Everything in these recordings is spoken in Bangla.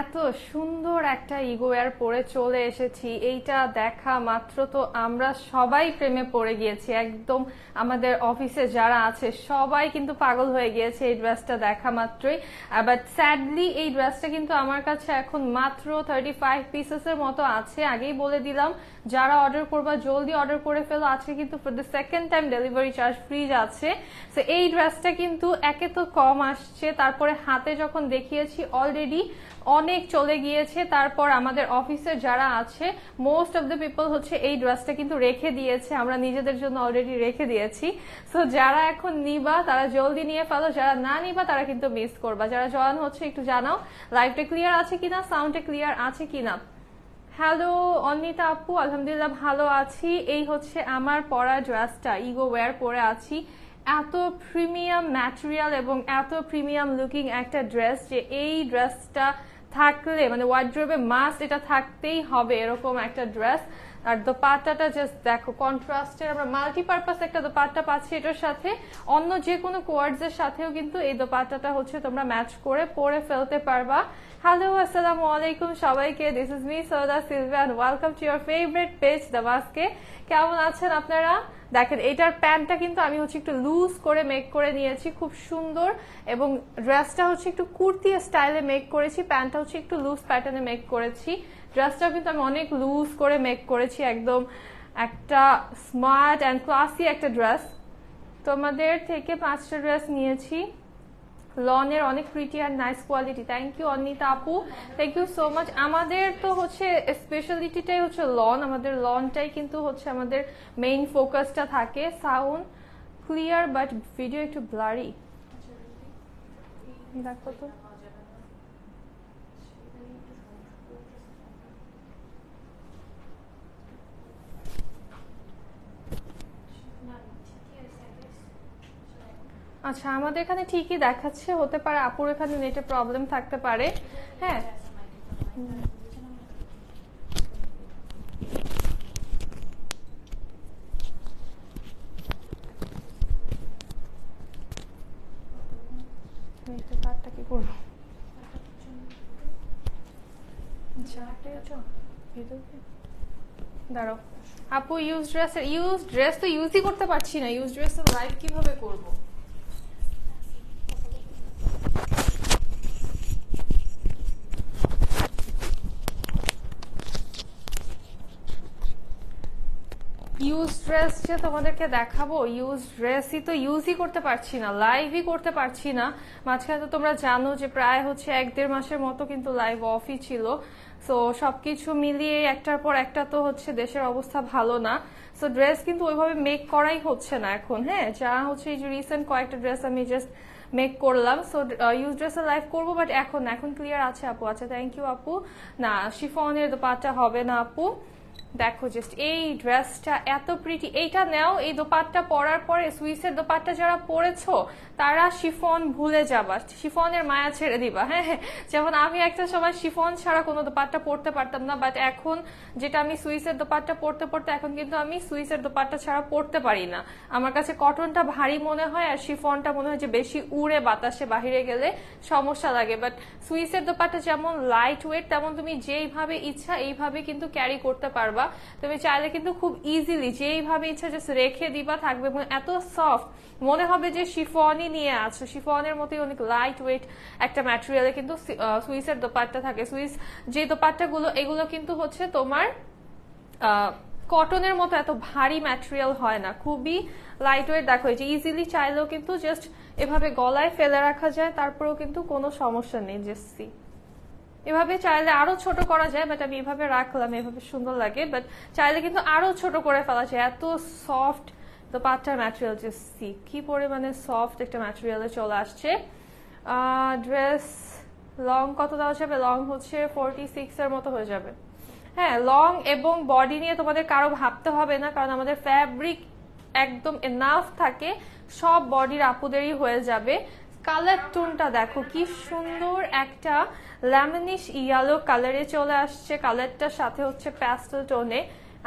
এত সুন্দর একটা ইগোয়ার পরে চলে এসেছি এইটা দেখা মাত্র তো আমরা সবাই প্রেমে পড়ে গিয়েছি একদম আমাদের অফিসে যারা আছে সবাই কিন্তু পাগল হয়ে গিয়েছে এই ড্রেসটা দেখা মাত্রই বাট স্যাডলি এই ড্রেসটা কিন্তু আমার কাছে এখন মাত্র থার্টি ফাইভ পিসেসের মতো আছে আগেই বলে দিলাম যারা অর্ডার করবা জলদি অর্ডার করে ফেলো আজকে কিন্তু for the second time delivery charge free আছে এই ড্রেসটা কিন্তু একে তো কম আসছে তারপরে হাতে যখন দেখিয়েছি অলরেডি অনেক চলে গিয়েছে তারপর আমাদের অফিসে যারা আছে মোস্ট অফ দ্য পিপল হচ্ছে এই ড্রেসটা কিন্তু রেখে দিয়েছে আমরা নিজেদের জন্য অলরেডি রেখে দিয়েছি সো যারা এখন নিবা তারা জলদি নিয়ে ফেলো যারা না নিবা তারা কিন্তু মিস করবা যারা জয়েন হচ্ছে একটু জানাও লাইভটা ক্লিয়ার আছে কিনা সাউন্ডটা ক্লিয়ার আছে কিনা হ্যালো অনিতা আপু আলহামদুলিল্লাহ ভালো আছি এই হচ্ছে আমার পরা ড্রেসটা ইগো ওয়্যার পরে আছি এত প্রিমিয়াম ম্যাটেরিয়াল এবং এত প্রিমিয়াম লুকিং একটা ড্রেস যে এই ড্রেসটা থাকলে মানে ওয়ার্ড্রোবে মাস্ট এটা থাকতেই হবে এরকম একটা ড্রেস আর দোপাট্টাটা জাস্ট দেখো কন্ট্রাস্টের আমরা মাল্টিপারপাস একটা দোপাট্টা পাচ্ছি এটার সাথে অন্য যে কোনো কোয়ার্ডস এর সাথেও কিন্তু এই দোপাট্টাটা হচ্ছে তোমরা ম্যাচ করে পরে ফেলতে পারবা হ্যালো আসসালামু আলাইকুম সবাইকে দিস ইজ মি সৌদা সিলভা and welcome to your favourite page the বাস্কে কেমন আছেন আপনারা দেখেন এটার প্যান্টটা কিন্তু আমি হচ্ছে একটু লুজ করে মেক করে নিয়েছি খুব সুন্দর এবং ড্রেসটা হচ্ছে একটু কুর্তি স্টাইলে মেক করেছি প্যান্টটা হচ্ছে একটু লুজ প্যাটার্নে মেক করেছি ড্রেসটাও কিন্তু আমি অনেক লুজ করে মেক করেছি একদম একটা স্মার্ট অ্যান্ড ক্লাসি একটা ড্রেস তোমাদের থেকে পাঁচটা ড্রেস নিয়েছি লনের অনেক প্রিটি আর nice quality thank you Anita আপু থ্যাংক ইউ সো মাচ আমাদের তো হচ্ছে স্পেশালিটিটাই হচ্ছে লন আমাদের লনটাই কিন্তু হচ্ছে আমাদের মেইন ফোকাসটা থাকে সাউন্ড ক্লিয়ার বাট ভিডিও একটু ব্লারি দেখো তো আচ্ছা আমাদের এখানে ঠিকই দেখাচ্ছে হতে পারে আপুর এখানে নেটে প্রবলেম থাকতে পারে হ্যাঁ দাঁড়াও আপু ইউজ ড্রেস ইউজ ড্রেস তো ইউজই করতে পারছি না ইউজ ড্রেস লাইভ কিভাবে করবো ড্রেস যে তোমাদেরকে দেখাবো ইউজ ড্রেসই তো ইউজই করতে পারছি না লাইভই করতে পারছি না মাঝখানে তো তোমরা জানো যে প্রায় হচ্ছে এক দেড় মাসের মতো কিন্তু লাইভ অফই ছিল সো সবকিছু মিলিয়ে একটার পর একটা তো হচ্ছে দেশের অবস্থা ভালো না সো ড্রেস কিন্তু ওইভাবে মেক করাই হচ্ছে না এখন হ্যাঁ যা হচ্ছে এই যে রিসেন্ট কয়েকটা ড্রেস আমি জাস্ট মেক করলাম সো ইউজ ড্রেসে লাইভ করবো বাট এখন এখন ক্লিয়ার আছে আপু আচ্ছা থ্যাংক ইউ আপু না শিফনের পাটা হবে না আপু দেখো জাস্ট এই ড্রেসটা এত প্রিটি এইটা নাও এই দোপাট্টা পরার পরে সুইসের দোপাট্টা যারা পরেছো তারা শিফন ভুলে যাবা শিফনের মায়া ছেড়ে দিবা হ্যাঁ, হ্যাঁ। যেমন আমি একটা সময় শিফন ছাড়া কোনো দোপাট্টা পরতে পারতাম না বাট এখন যেটা আমি সুইসের দোপাট্টা পরতে পরতে এখন কিন্তু আমি সুইসের দোপাট্টা ছাড়া পরতে পারি না আমার কাছে কটনটা ভারী মনে হয় আর শিফনটা মনে হয় যে বেশি উড়ে বাতাসে বাহিরে গেলে সমস্যা লাগে বাট সুইসের দোপাট্টা যেমন লাইট ওয়েট তেমন তুমি যেইভাবে ইচ্ছা এইভাবে কিন্তু ক্যারি করতে পারবা দিবা তুমি চাইলে কিন্তু খুব ইজিলি যেইভাবে ইচ্ছা জাস্ট রেখে দিবা থাকবে এবং এত সফট মনে হবে যে শিফনই নিয়ে আছো শিফনের মতোই অনেক লাইট ওয়েট একটা ম্যাটেরিয়ালে কিন্তু সুইসের দোপাট্টা থাকে সুইস যে দোপাট্টাগুলো এগুলো কিন্তু হচ্ছে তোমার কটনের মতো এত ভারী ম্যাটেরিয়াল হয় না খুবই লাইট ওয়েট দেখো যে ইজিলি চাইলেও কিন্তু জাস্ট এভাবে গলায় ফেলে রাখা যায় তারপরেও কিন্তু কোনো সমস্যা নেই জেসি এভাবে চাইলে আরো ছোট করা যায় বাট আমি এভাবে রাখলাম এভাবে সুন্দর লাগে বাট চাইলে কিন্তু আরো ছোট করে ফেলা যায় এত সফট তো পাটটার ম্যাটেরিয়াল যে সি কি পরিমাণে সফট একটা ম্যাটেরিয়ালে চলে আসছে ড্রেস লং কত দেওয়া যাবে লং হচ্ছে ফোরটি সিক্স এর মতো হয়ে যাবে হ্যাঁ লং এবং বডি নিয়ে তোমাদের কারো ভাবতে হবে না কারণ আমাদের ফ্যাব্রিক একদম এনাফ থাকে সব বডির আপুদেরই হয়ে যাবে কালার টোনটা দেখো কি সুন্দর একটা ল্যামিনিশ ইয়ালো কালারে চলে আসছে কালারটার সাথে হচ্ছে প্যাস্টেল টোনে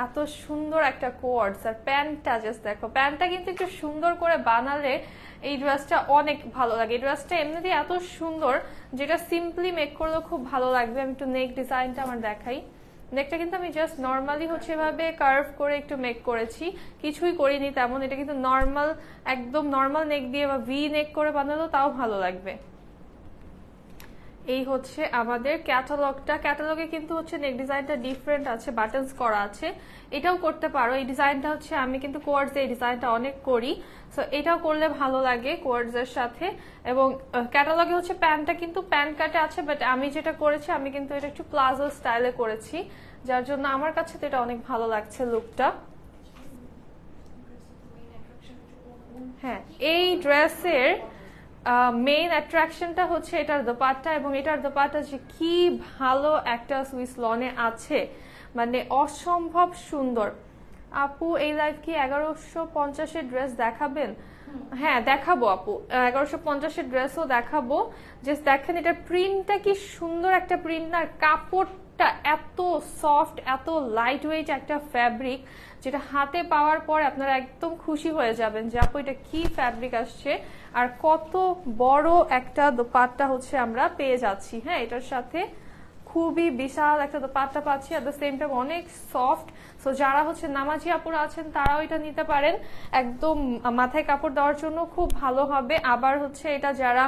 এত সুন্দর একটা কোয়ার্ডস আর প্যান্টটা জাস্ট দেখো প্যান্টটা কিন্তু একটু সুন্দর করে বানালে এই ড্রেসটা অনেক ভালো লাগে এই ড্রেসটা এমনিতেই এত সুন্দর যেটা সিম্পলি মেক করলেও খুব ভালো লাগবে আমি একটু নেক ডিজাইনটা আমার দেখাই নেকটা কিন্তু আমি জাস্ট নর্মালি হচ্ছে এভাবে কার্ভ করে একটু মেক করেছি কিছুই করিনি তেমন এটা কিন্তু নর্মাল একদম নর্মাল নেক দিয়ে বা ভি নেক করে বানালেও তাও ভালো লাগবে এই হচ্ছে আমাদের ক্যাটালগটা ক্যাটালগে কিন্তু হচ্ছে নেক ডিজাইনটা ডিফারেন্ট আছে বাটনস করা আছে এটাও করতে পারো এই ডিজাইনটা হচ্ছে আমি কিন্তু কোয়ার্ডস এই ডিজাইনটা অনেক করি সো এটাও করলে ভালো লাগে কোয়ার্ডসের সাথে এবং ক্যাটালগে হচ্ছে প্যান্টটা কিন্তু প্যান্ট কাটে আছে বাট আমি যেটা করেছি আমি কিন্তু এটা একটু প্লাজো স্টাইলে করেছি যার জন্য আমার কাছে তো এটা অনেক ভালো লাগছে লুকটা হ্যাঁ এই ড্রেসের মেইন অ্যাট্রাকশনটা হচ্ছে এটার দোপাটটা এবং এটার দোপাটটা যে কি ভালো একটা সুইস লনে আছে মানে অসম্ভব সুন্দর আপু এই লাইফ কি এগারোশো পঞ্চাশের ড্রেস দেখাবেন হ্যাঁ দেখাবো আপু এগারোশো পঞ্চাশের ড্রেসও দেখাবো যে দেখেন এটা প্রিন্টটা কি সুন্দর একটা প্রিন্ট না কাপড়টা এত সফট এত লাইট ওয়েট একটা ফ্যাব্রিক যেটা হাতে পাওয়ার পর আপনারা একদম খুশি হয়ে যাবেন যে আপু এটা কি ফ্যাব্রিক আসছে আর কত বড় একটা দোপাট্টা হচ্ছে আমরা পেয়ে যাচ্ছি হ্যাঁ এটার সাথে খুবই বিশাল একটা দোপাট্টা পাচ্ছি অ্যাট দ্য সেম টাইম অনেক সফট সো যারা হচ্ছে নামাজি আপুরা আছেন তারাও এটা নিতে পারেন একদম মাথায় কাপড় দেওয়ার জন্য খুব ভালো হবে আবার হচ্ছে এটা যারা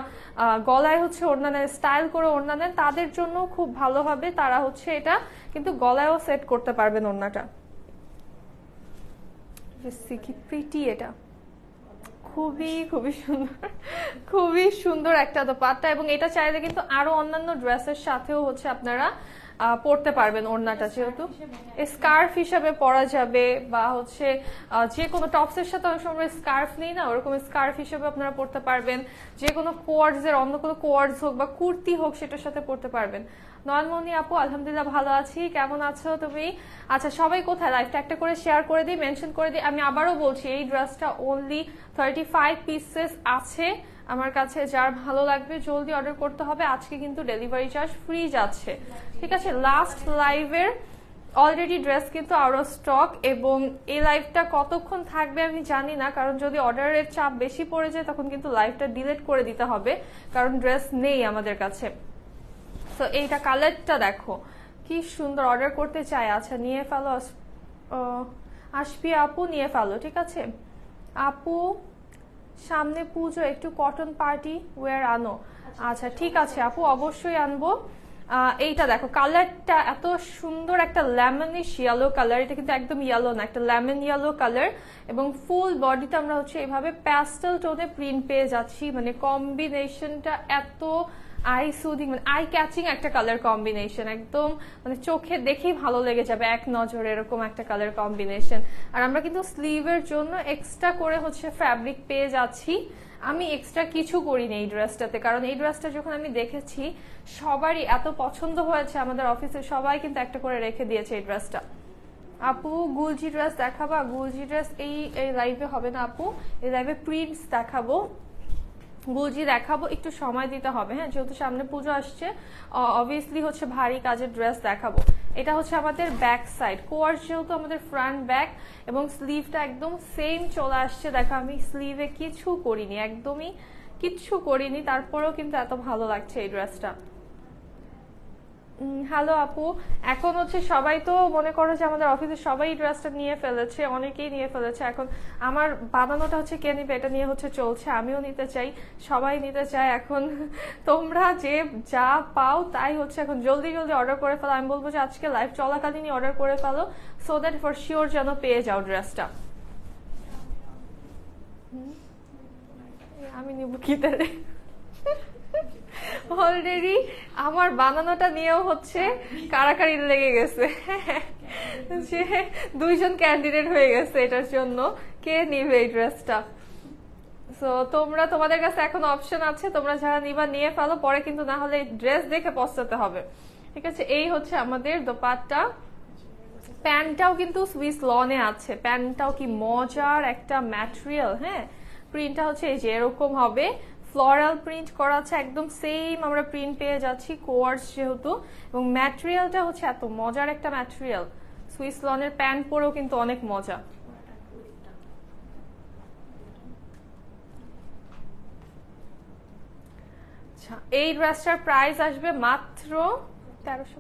গলায় হচ্ছে ওড়না নেন স্টাইল করে ওড়না নেন তাদের জন্য খুব ভালো হবে তারা হচ্ছে এটা কিন্তু গলায়ও সেট করতে পারবেন ওড়নাটা সি কি প্রিটি এটা খুবই খুবই সুন্দর খুবই সুন্দর একটা দোপাট্টা এবং এটা চাইলে কিন্তু আরো অন্যান্য ড্রেসের সাথেও হচ্ছে আপনারা পরতে পারবেন ওড়নাটা যেহেতু স্কার্ফ হিসাবে পরা যাবে বা হচ্ছে যে কোনো টপসের সাথে অনেক সময় স্কার্ফ নেই না ওরকম স্কার্ফ হিসাবে আপনারা পরতে পারবেন যে কোনো কোয়ার্ডস এর অন্য কোনো কোয়ার্ডস হোক বা কুর্তি হোক সেটার সাথে পরতে পারবেন নয়নমণি আপু আলহামদুলিল্লাহ ভালো আছি কেমন আছো তুমি আচ্ছা সবাই কোথায় লাইফটা একটা করে শেয়ার করে দিই মেনশন করে দিই আমি আবারও বলছি এই ড্রেসটা অনলি থার্টি ফাইভ পিসেস আছে আমার কাছে যার ভালো লাগবে জলদি অর্ডার করতে হবে আজকে কিন্তু ডেলিভারি চার্জ ফ্রি যাচ্ছে ঠিক আছে লাস্ট লাইভের অলরেডি ড্রেস কিন্তু আরও স্টক এবং এই লাইভটা কতক্ষণ থাকবে আমি জানি না কারণ যদি অর্ডারের চাপ বেশি পড়ে যায় তখন কিন্তু লাইভটা ডিলেট করে দিতে হবে কারণ ড্রেস নেই আমাদের কাছে সো এইটা কালারটা দেখো কি সুন্দর অর্ডার করতে চাই আচ্ছা নিয়ে ফেলো আসবি আপু নিয়ে ফেলো ঠিক আছে আপু সামনে পুজো একটু কটন পার্টি ওয়ার আনো আচ্ছা ঠিক আছে আপু অবশ্যই আনবো এইটা দেখো কালারটা এত সুন্দর একটা ল্যামনিশ ইয়েলো কালার এটা কিন্তু একদম ইয়েলো না একটা ল্যামন ইয়েলো কালার এবং ফুল বডিতে আমরা হচ্ছে এভাবে প্যাস্টেল টোনে প্রিন্ট পেয়ে যাচ্ছি মানে কম্বিনেশনটা এত আই সুদিং মানে আই ক্যাচিং একটা কালার কম্বিনেশন একদম মানে চোখে দেখেই ভালো লেগে যাবে এক নজরে এরকম একটা কালার কম্বিনেশন আর আমরা কিন্তু স্লিভের জন্য এক্সট্রা করে হচ্ছে ফ্যাব্রিক পেয়ে যাচ্ছি আমি এক্সট্রা কিছু করিনি এই ড্রেসটাতে কারণ এই ড্রেসটা যখন আমি দেখেছি সবারই এত পছন্দ হয়েছে আমাদের অফিসে সবাই কিন্তু একটা করে রেখে দিয়েছে এই ড্রেসটা আপু গুলজি ড্রেস দেখাবা গুলজি ড্রেস এই লাইভে হবে না আপু এই লাইভে প্রিন্টস দেখাবো গুলজি দেখাবো একটু সময় দিতে হবে হ্যাঁ যেহেতু সামনে পুজো আসছে অবভিয়াসলি হচ্ছে ভারী কাজের ড্রেস দেখাবো এটা হচ্ছে আমাদের ব্যাক সাইড কোয়ার যেহেতু আমাদের ফ্রন্ট ব্যাক এবং স্লিভটা একদম সেম চলে আসছে দেখো আমি স্লিভে কিছু করিনি একদমই কিচ্ছু করিনি তারপরেও কিন্তু এত ভালো লাগছে এই ড্রেসটা হ্যালো আপু এখন হচ্ছে সবাই তো মনে করো যে আমাদের অফিসে সবাই ড্রেসটা নিয়ে ফেলেছে অনেকেই নিয়ে ফেলেছে এখন আমার বানানোটা হচ্ছে কে নিবে এটা নিয়ে হচ্ছে চলছে আমিও নিতে চাই সবাই নিতে চায় এখন তোমরা যে যা পাও তাই হচ্ছে এখন জলদি জলদি অর্ডার করে ফেলো আমি বলবো যে আজকে লাইভ চলাকালীনই অর্ডার করে ফেলো সো দ্যাট ফর শিওর যেন পেয়ে যাও ড্রেসটা আমি নিব কি তাহলে অলরেডি আমার বানানোটা নিয়েও হচ্ছে কারাকারি লেগে গেছে যে দুইজন ক্যান্ডিডেট হয়ে গেছে এটার জন্য কে নিবে এই ড্রেসটা সো তোমরা তোমাদের কাছে এখন অপশন আছে তোমরা যারা নিবা নিয়ে ফেলো পরে কিন্তু না হলে ড্রেস দেখে পস্তাতে হবে ঠিক আছে এই হচ্ছে আমাদের দোপাটটা প্যান্টটাও কিন্তু সুইস লনে আছে প্যান্টটাও কি মজার একটা ম্যাটেরিয়াল হ্যাঁ প্রিন্টটা হচ্ছে এই যে এরকম হবে ফ্লোরাল প্রিন্ট করা আছে একদম সেম আমরা প্রিন্ট পেয়ে যাচ্ছি কোয়ার্স যেহেতু এবং ম্যাটেরিয়ালটা হচ্ছে এত মজার একটা ম্যাটেরিয়াল সুইস লনের প্যান্ট পরেও কিন্তু অনেক মজা আচ্ছা, এই ড্রেসটার প্রাইস আসবে মাত্র তেরোশো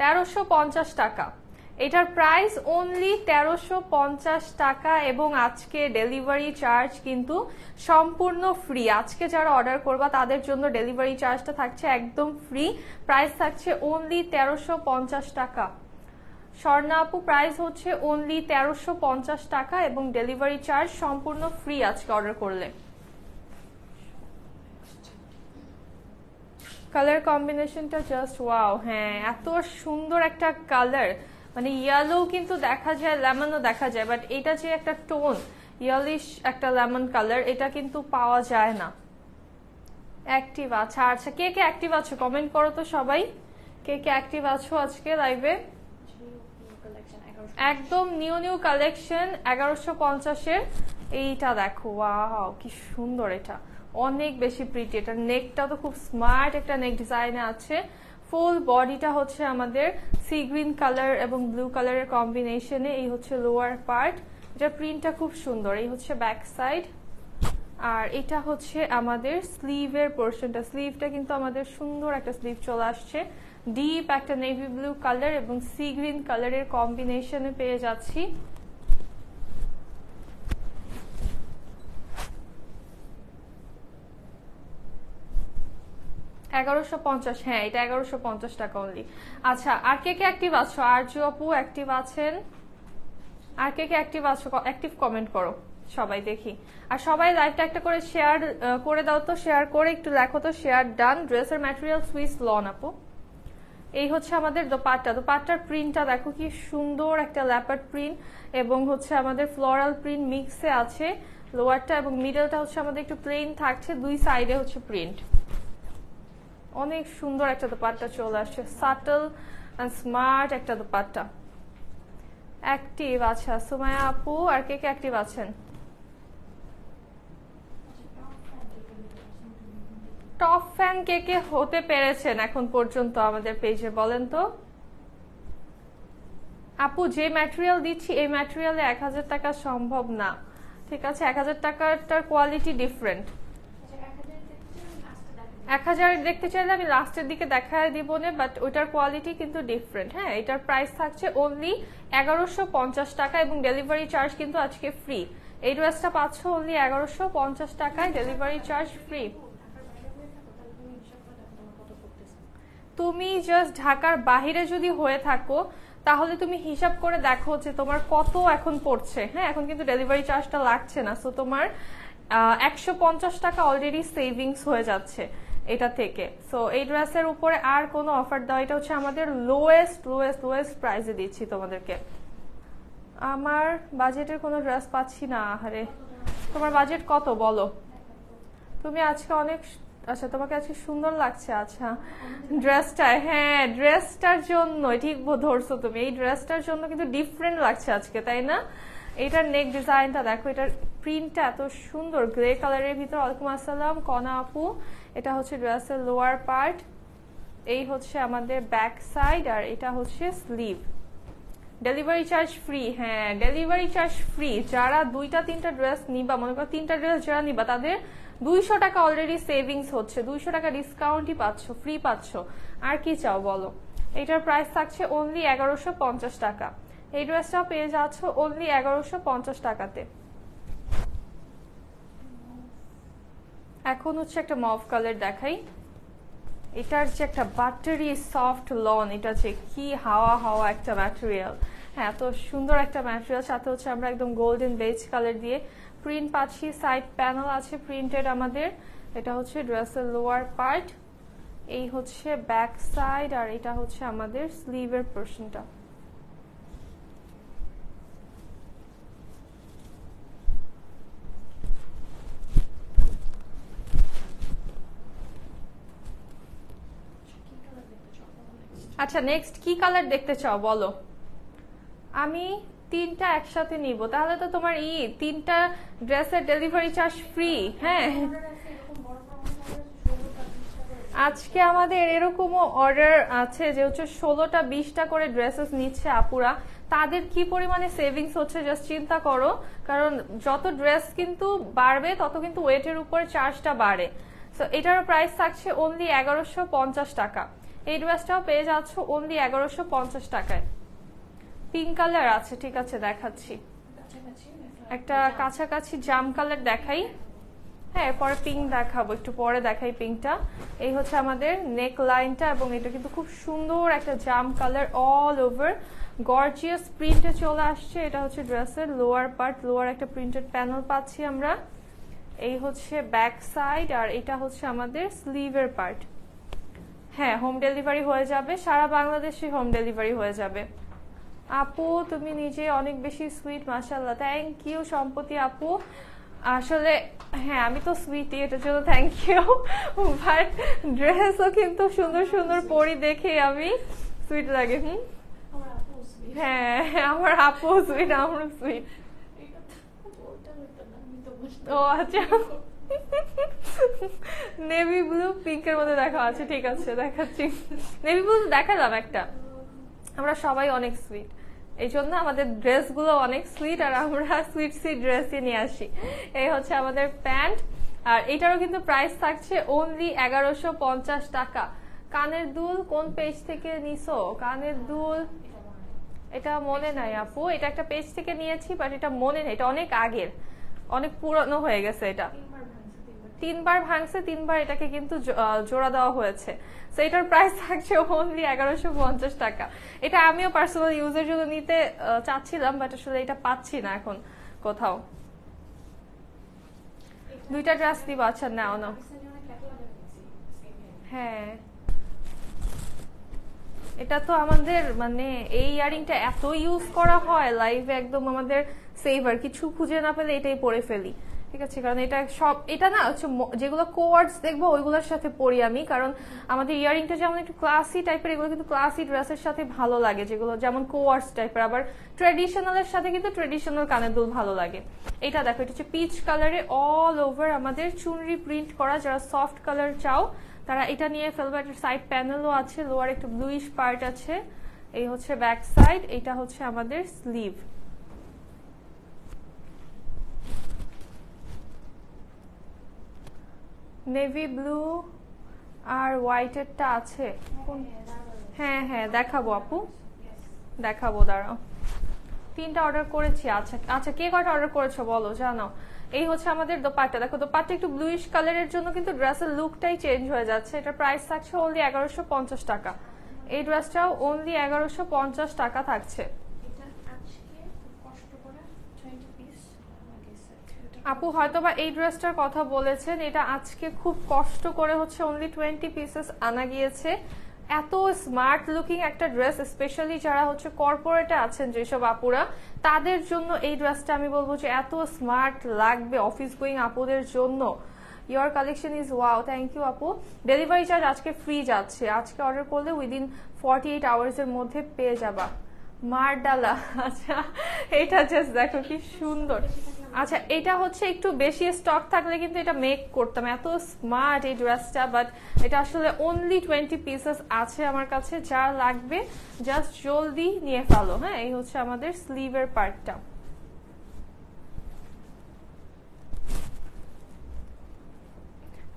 তেরোশো পঞ্চাশ টাকা এটার প্রাইস অনলি তেরোশো পঞ্চাশ টাকা এবং আজকে ডেলিভারি চার্জ কিন্তু সম্পূর্ণ ফ্রি আজকে যারা অর্ডার করবা তাদের জন্য ডেলিভারি চার্জটা থাকছে একদম ফ্রি প্রাইস থাকছে অনলি তেরোশো পঞ্চাশ টাকা স্বর্ণাপু প্রাইস হচ্ছে অনলি তেরোশো পঞ্চাশ টাকা এবং ডেলিভারি চার্জ সম্পূর্ণ ফ্রি আজকে অর্ডার করলে কালার কম্বিনেশনটা জাস্ট ওয়াও হ্যাঁ এত সুন্দর একটা কালার মানে ইয়ালো কিন্তু দেখা যায় লেমনও দেখা যায় বাট এটা যে একটা টোন ইয়ালিশ একটা লেমন কালার এটা কিন্তু পাওয়া যায় না অ্যাক্টিভ আচ্ছা আচ্ছা কে কে অ্যাক্টিভ আছো কমেন্ট করো তো সবাই কে কে অ্যাক্টিভ আছো আজকে লাইভে একদম নিউ নিউ কালেকশন এগারোশো পঞ্চাশের এইটা দেখো ওয়াও কি সুন্দর এটা অনেক বেশি প্রিটি এটা নেকটা তো খুব স্মার্ট একটা নেক ডিজাইনে আছে ফুল বডিটা হচ্ছে আমাদের সি গ্রিন কালার এবং ব্লু কালারের কম্বিনেশনে এই হচ্ছে লোয়ার পার্ট এটা প্রিন্টটা খুব সুন্দর এই হচ্ছে ব্যাক সাইড আর এটা হচ্ছে আমাদের স্লিভের পোর্শনটা স্লিভটা কিন্তু আমাদের সুন্দর একটা স্লিভ চলে আসছে ডিপ একটা নেভি ব্লু কালার এবং সি গ্রিন কালারের কম্বিনেশনে পেয়ে যাচ্ছি এগারোশো পঞ্চাশ হ্যাঁ এটা এগারোশো পঞ্চাশ টাকা অনলি আচ্ছা আর কে কে অ্যাক্টিভ আছো আরজু অপু অ্যাক্টিভ আছেন আর কে কে অ্যাক্টিভ আছো অ্যাক্টিভ কমেন্ট করো সবাই দেখি আর সবাই লাইভটা একটা করে শেয়ার করে দাও তো শেয়ার করে একটু দেখো তো শেয়ার ডান ড্রেসের ম্যাটেরিয়াল সুইস লন আপু এই হচ্ছে আমাদের দোপাট্টা দোপাট্টার প্রিন্টটা দেখো কি সুন্দর একটা ল্যাপার্ড প্রিন্ট এবং হচ্ছে আমাদের ফ্লোরাল প্রিন্ট মিক্সে আছে লোয়ারটা এবং মিডলটা হচ্ছে আমাদের একটু প্লেন থাকছে দুই সাইডে হচ্ছে প্রিন্ট অনেক সুন্দর একটা দোপাট্টা চলে আসছে সাটল অ্যান্ড স্মার্ট একটা দোপাট্টা অ্যাক্টিভ আচ্ছা সুমায়া আপু আর কে কে অ্যাক্টিভ আছেন টপ ফ্যান কে কে হতে পেরেছেন এখন পর্যন্ত আমাদের পেজে বলেন তো আপু যে ম্যাটেরিয়াল দিচ্ছি এই ম্যাটেরিয়ালে এক হাজার টাকা সম্ভব না ঠিক আছে এক হাজার টাকাটার কোয়ালিটি ডিফারেন্ট এক হাজার দেখতে চাইলে আমি লাস্টের দিকে দেখায় দিব না বাট ওইটার কোয়ালিটি কিন্তু ডিফারেন্ট হ্যাঁ এটার প্রাইস থাকছে অনলি এগারোশো পঞ্চাশ টাকা এবং ডেলিভারি চার্জ কিন্তু আজকে ফ্রি এই ড্রেসটা পাচ্ছ অনলি এগারোশো পঞ্চাশ টাকায় ডেলিভারি চার্জ ফ্রি তুমি জাস্ট ঢাকার বাহিরে যদি হয়ে থাকো তাহলে তুমি হিসাব করে দেখো যে তোমার কত এখন পড়ছে হ্যাঁ এখন কিন্তু ডেলিভারি চার্জটা লাগছে না সো তোমার একশো পঞ্চাশ টাকা অলরেডি সেভিংস হয়ে যাচ্ছে এটা থেকে সো এই ড্রেসের উপরে আর কোনো অফার দেওয়া এটা হচ্ছে আমাদের লোয়েস্ট লোয়েস্ট লোয়েস্ট প্রাইসে দিচ্ছি তোমাদেরকে আমার বাজেটের কোনো ড্রেস পাচ্ছি না আরে তোমার বাজেট কত বলো তুমি আজকে অনেক আচ্ছা তোমাকে আজকে সুন্দর লাগছে আচ্ছা ড্রেসটা হ্যাঁ ড্রেসটার জন্য ঠিক ধরছো তুমি এই ড্রেসটার জন্য কিন্তু ডিফারেন্ট লাগছে আজকে তাই না এটার নেক ডিজাইনটা দেখো এটার প্রিন্টটা এত সুন্দর গ্রে কালারের ভিতরে ওয়ালাইকুম আসসালাম কনা আপু এটা হচ্ছে ড্রেসের লোয়ার পার্ট এই হচ্ছে আমাদের ব্যাক সাইড আর এটা হচ্ছে স্লিভ ডেলিভারি চার্জ ফ্রি হ্যাঁ ডেলিভারি চার্জ ফ্রি যারা দুইটা তিনটা ড্রেস নিবা মনে করো তিনটা ড্রেস যারা নিবা তাদের দুইশো টাকা অলরেডি সেভিংস হচ্ছে দুইশো টাকা ডিসকাউন্টই পাচ্ছ ফ্রি পাচ্ছ আর কি চাও বলো এটার প্রাইস থাকছে অনলি এগারোশো পঞ্চাশ টাকা এই ড্রেসটা পেয়ে যাচ্ছ অনলি এগারোশো পঞ্চাশ টাকাতে এখন হচ্ছে একটা মফ কালার দেখাই এটার যে একটা ব্যাটারি সফট লন এটা হচ্ছে কি হাওয়া হাওয়া একটা ম্যাটেরিয়াল হ্যাঁ এত সুন্দর একটা ম্যাটেরিয়াল সাথে হচ্ছে আমরা একদম গোল্ডেন বেজ কালার দিয়ে প্রিন্ট পাচ্ছি সাইড প্যানেল আছে প্রিন্টেড আমাদের এটা হচ্ছে ড্রেসের লোয়ার পার্ট এই হচ্ছে ব্যাক সাইড আর এটা হচ্ছে আমাদের স্লিভের পোর্শনটা আচ্ছা নেক্সট কি কালার দেখতে চাও বলো আমি তিনটা একসাথে নিব তাহলে তো তোমার ই তিনটা ড্রেসের ডেলিভারি চার্জ ফ্রি হ্যাঁ আজকে আমাদের এরকমও অর্ডার আছে যে হচ্ছে ষোলোটা বিশটা করে ড্রেসেস নিচ্ছে আপুরা তাদের কি পরিমাণে সেভিংস হচ্ছে জাস্ট চিন্তা করো কারণ যত ড্রেস কিন্তু বাড়বে তত কিন্তু ওয়েটের উপর চার্জটা বাড়ে সো এটারও প্রাইস থাকছে অনলি এগারোশো টাকা এই ড্রেসটাও পেয়ে যাচ্ছ অনলি এগারোশো পঞ্চাশ টাকায় পিঙ্ক কালার আছে ঠিক আছে দেখাচ্ছি একটা কাছাকাছি জাম কালার দেখাই হ্যাঁ পরে পিঙ্ক দেখাবো একটু পরে দেখাই পিঙ্কটা এই হচ্ছে আমাদের নেক লাইনটা এবং এটা কিন্তু খুব সুন্দর একটা জাম কালার অল ওভার গর্জিয়াস প্রিন্টে চলে আসছে এটা হচ্ছে ড্রেসের লোয়ার পার্ট লোয়ার একটা প্রিন্টেড প্যানেল পাচ্ছি আমরা এই হচ্ছে ব্যাক সাইড আর এটা হচ্ছে আমাদের স্লিভের পার্ট হ্যাঁ হোম ডেলিভারি হয়ে যাবে সারা বাংলাদেশে হোম ডেলিভারি হয়ে যাবে আপু তুমি নিজে অনেক বেশি সুইট মাসাল্লাহ থ্যাংক ইউ সম্পতি আপু আসলে হ্যাঁ আমি তো সুইটি এটার জন্য থ্যাংক ইউ বাট ড্রেসও কিন্তু সুন্দর সুন্দর পরি দেখে আমি সুইট লাগে হুম হ্যাঁ আমার আপু সুইট আমার সুইট ও আচ্ছা নেভি ব্লু পিঙ্কের মধ্যে দেখা আছে ঠিক আছে দেখাচ্ছি নেভি ব্লু দেখা যাবে একটা আমরা সবাই অনেক সুইট এই জন্য আমাদের ড্রেসগুলো অনেক সুইট আর আমরা সুইট সুইট ড্রেসই নিয়ে আসি এই হচ্ছে আমাদের প্যান্ট আর এটারও কিন্তু প্রাইস থাকছে অনলি এগারোশো পঞ্চাশ টাকা কানের দুল কোন পেজ থেকে নিছো কানের দুল এটা মনে নাই আপু এটা একটা পেজ থেকে নিয়েছি বাট এটা মনে নেই এটা অনেক আগের অনেক পুরনো হয়ে গেছে এটা তিনবার ভাঙছে তিনবার এটাকে কিন্তু জোড়া দেওয়া হয়েছে সো এটার প্রাইস থাকছে অনলি এগারোশো পঞ্চাশ টাকা এটা আমিও পার্সোনাল ইউজের জন্য নিতে চাচ্ছিলাম বাট আসলে এটা পাচ্ছি না এখন কোথাও দুইটা ড্রেস দিব আচ্ছা নাও নাও হ্যাঁ এটা তো আমাদের মানে এই ইয়ারিংটা এত ইউজ করা হয় লাইফে একদম আমাদের সেভার কিছু খুঁজে না পেলে এটাই পরে ফেলি ঠিক আছে কারণ এটা সব এটা না হচ্ছে যেগুলো কোয়ার্ডস দেখবো ওইগুলোর সাথে পড়ি আমি কারণ আমাদের ইয়ারিংটা যেমন একটু ক্লাসি টাইপের এগুলো কিন্তু ক্লাসি ড্রেসের সাথে ভালো লাগে যেগুলো যেমন কোয়ার্ডস টাইপের আবার ট্রেডিশনালের সাথে কিন্তু ট্রেডিশনাল কানের দুল ভালো লাগে এটা দেখো এটা হচ্ছে পিচ কালারে অল ওভার আমাদের চুনরি প্রিন্ট করা যারা সফট কালার চাও তারা এটা নিয়ে ফেলবে একটা সাইড প্যানেলও আছে লোয়ার একটু ব্লুইশ পার্ট আছে এই হচ্ছে ব্যাক সাইড এটা হচ্ছে আমাদের স্লিভ নেভি ব্লু আর হোয়াইটেরটা আছে হ্যাঁ হ্যাঁ দেখাবো আপু দেখাবো দাঁড়াও তিনটা অর্ডার করেছি আচ্ছা আচ্ছা কে কটা অর্ডার করেছো বলো জানো এই হচ্ছে আমাদের দোপাট্টা দেখো দোপাট্টা একটু ব্লুইশ কালারের জন্য কিন্তু ড্রেসের লুকটাই চেঞ্জ হয়ে যাচ্ছে এটা প্রাইস থাকছে অনলি এগারোশো টাকা এই ড্রেসটাও অনলি এগারোশো টাকা থাকছে আপু হয়তো বা এই ড্রেসটার কথা বলেছেন এটা আজকে খুব কষ্ট করে হচ্ছে অনলি টোয়েন্টি পিসেস আনা গিয়েছে এত স্মার্ট লুকিং একটা ড্রেস স্পেশালি যারা হচ্ছে কর্পোরেটে আছেন যেসব আপুরা তাদের জন্য এই ড্রেসটা আমি বলবো যে এত স্মার্ট লাগবে অফিস গোয়িং আপুদের জন্য your collection is wow thank you আপু ডেলিভারি চার্জ আজকে ফ্রি যাচ্ছে আজকে অর্ডার করলে উইদিন ফর্টি এইট আওয়ার্সের মধ্যে পেয়ে যাবা মারডালা আচ্ছা এটা জাস্ট দেখো কি সুন্দর আচ্ছা এটা হচ্ছে একটু বেশি স্টক থাকলে কিন্তু এটা মেক করতাম এত স্মার্ট এই ড্রেসটা বাট এটা আসলে অনলি টোয়েন্টি পিসেস আছে আমার কাছে যা লাগবে জাস্ট জলদি নিয়ে ফেলো হ্যাঁ এই হচ্ছে আমাদের স্লিভের পার্টটা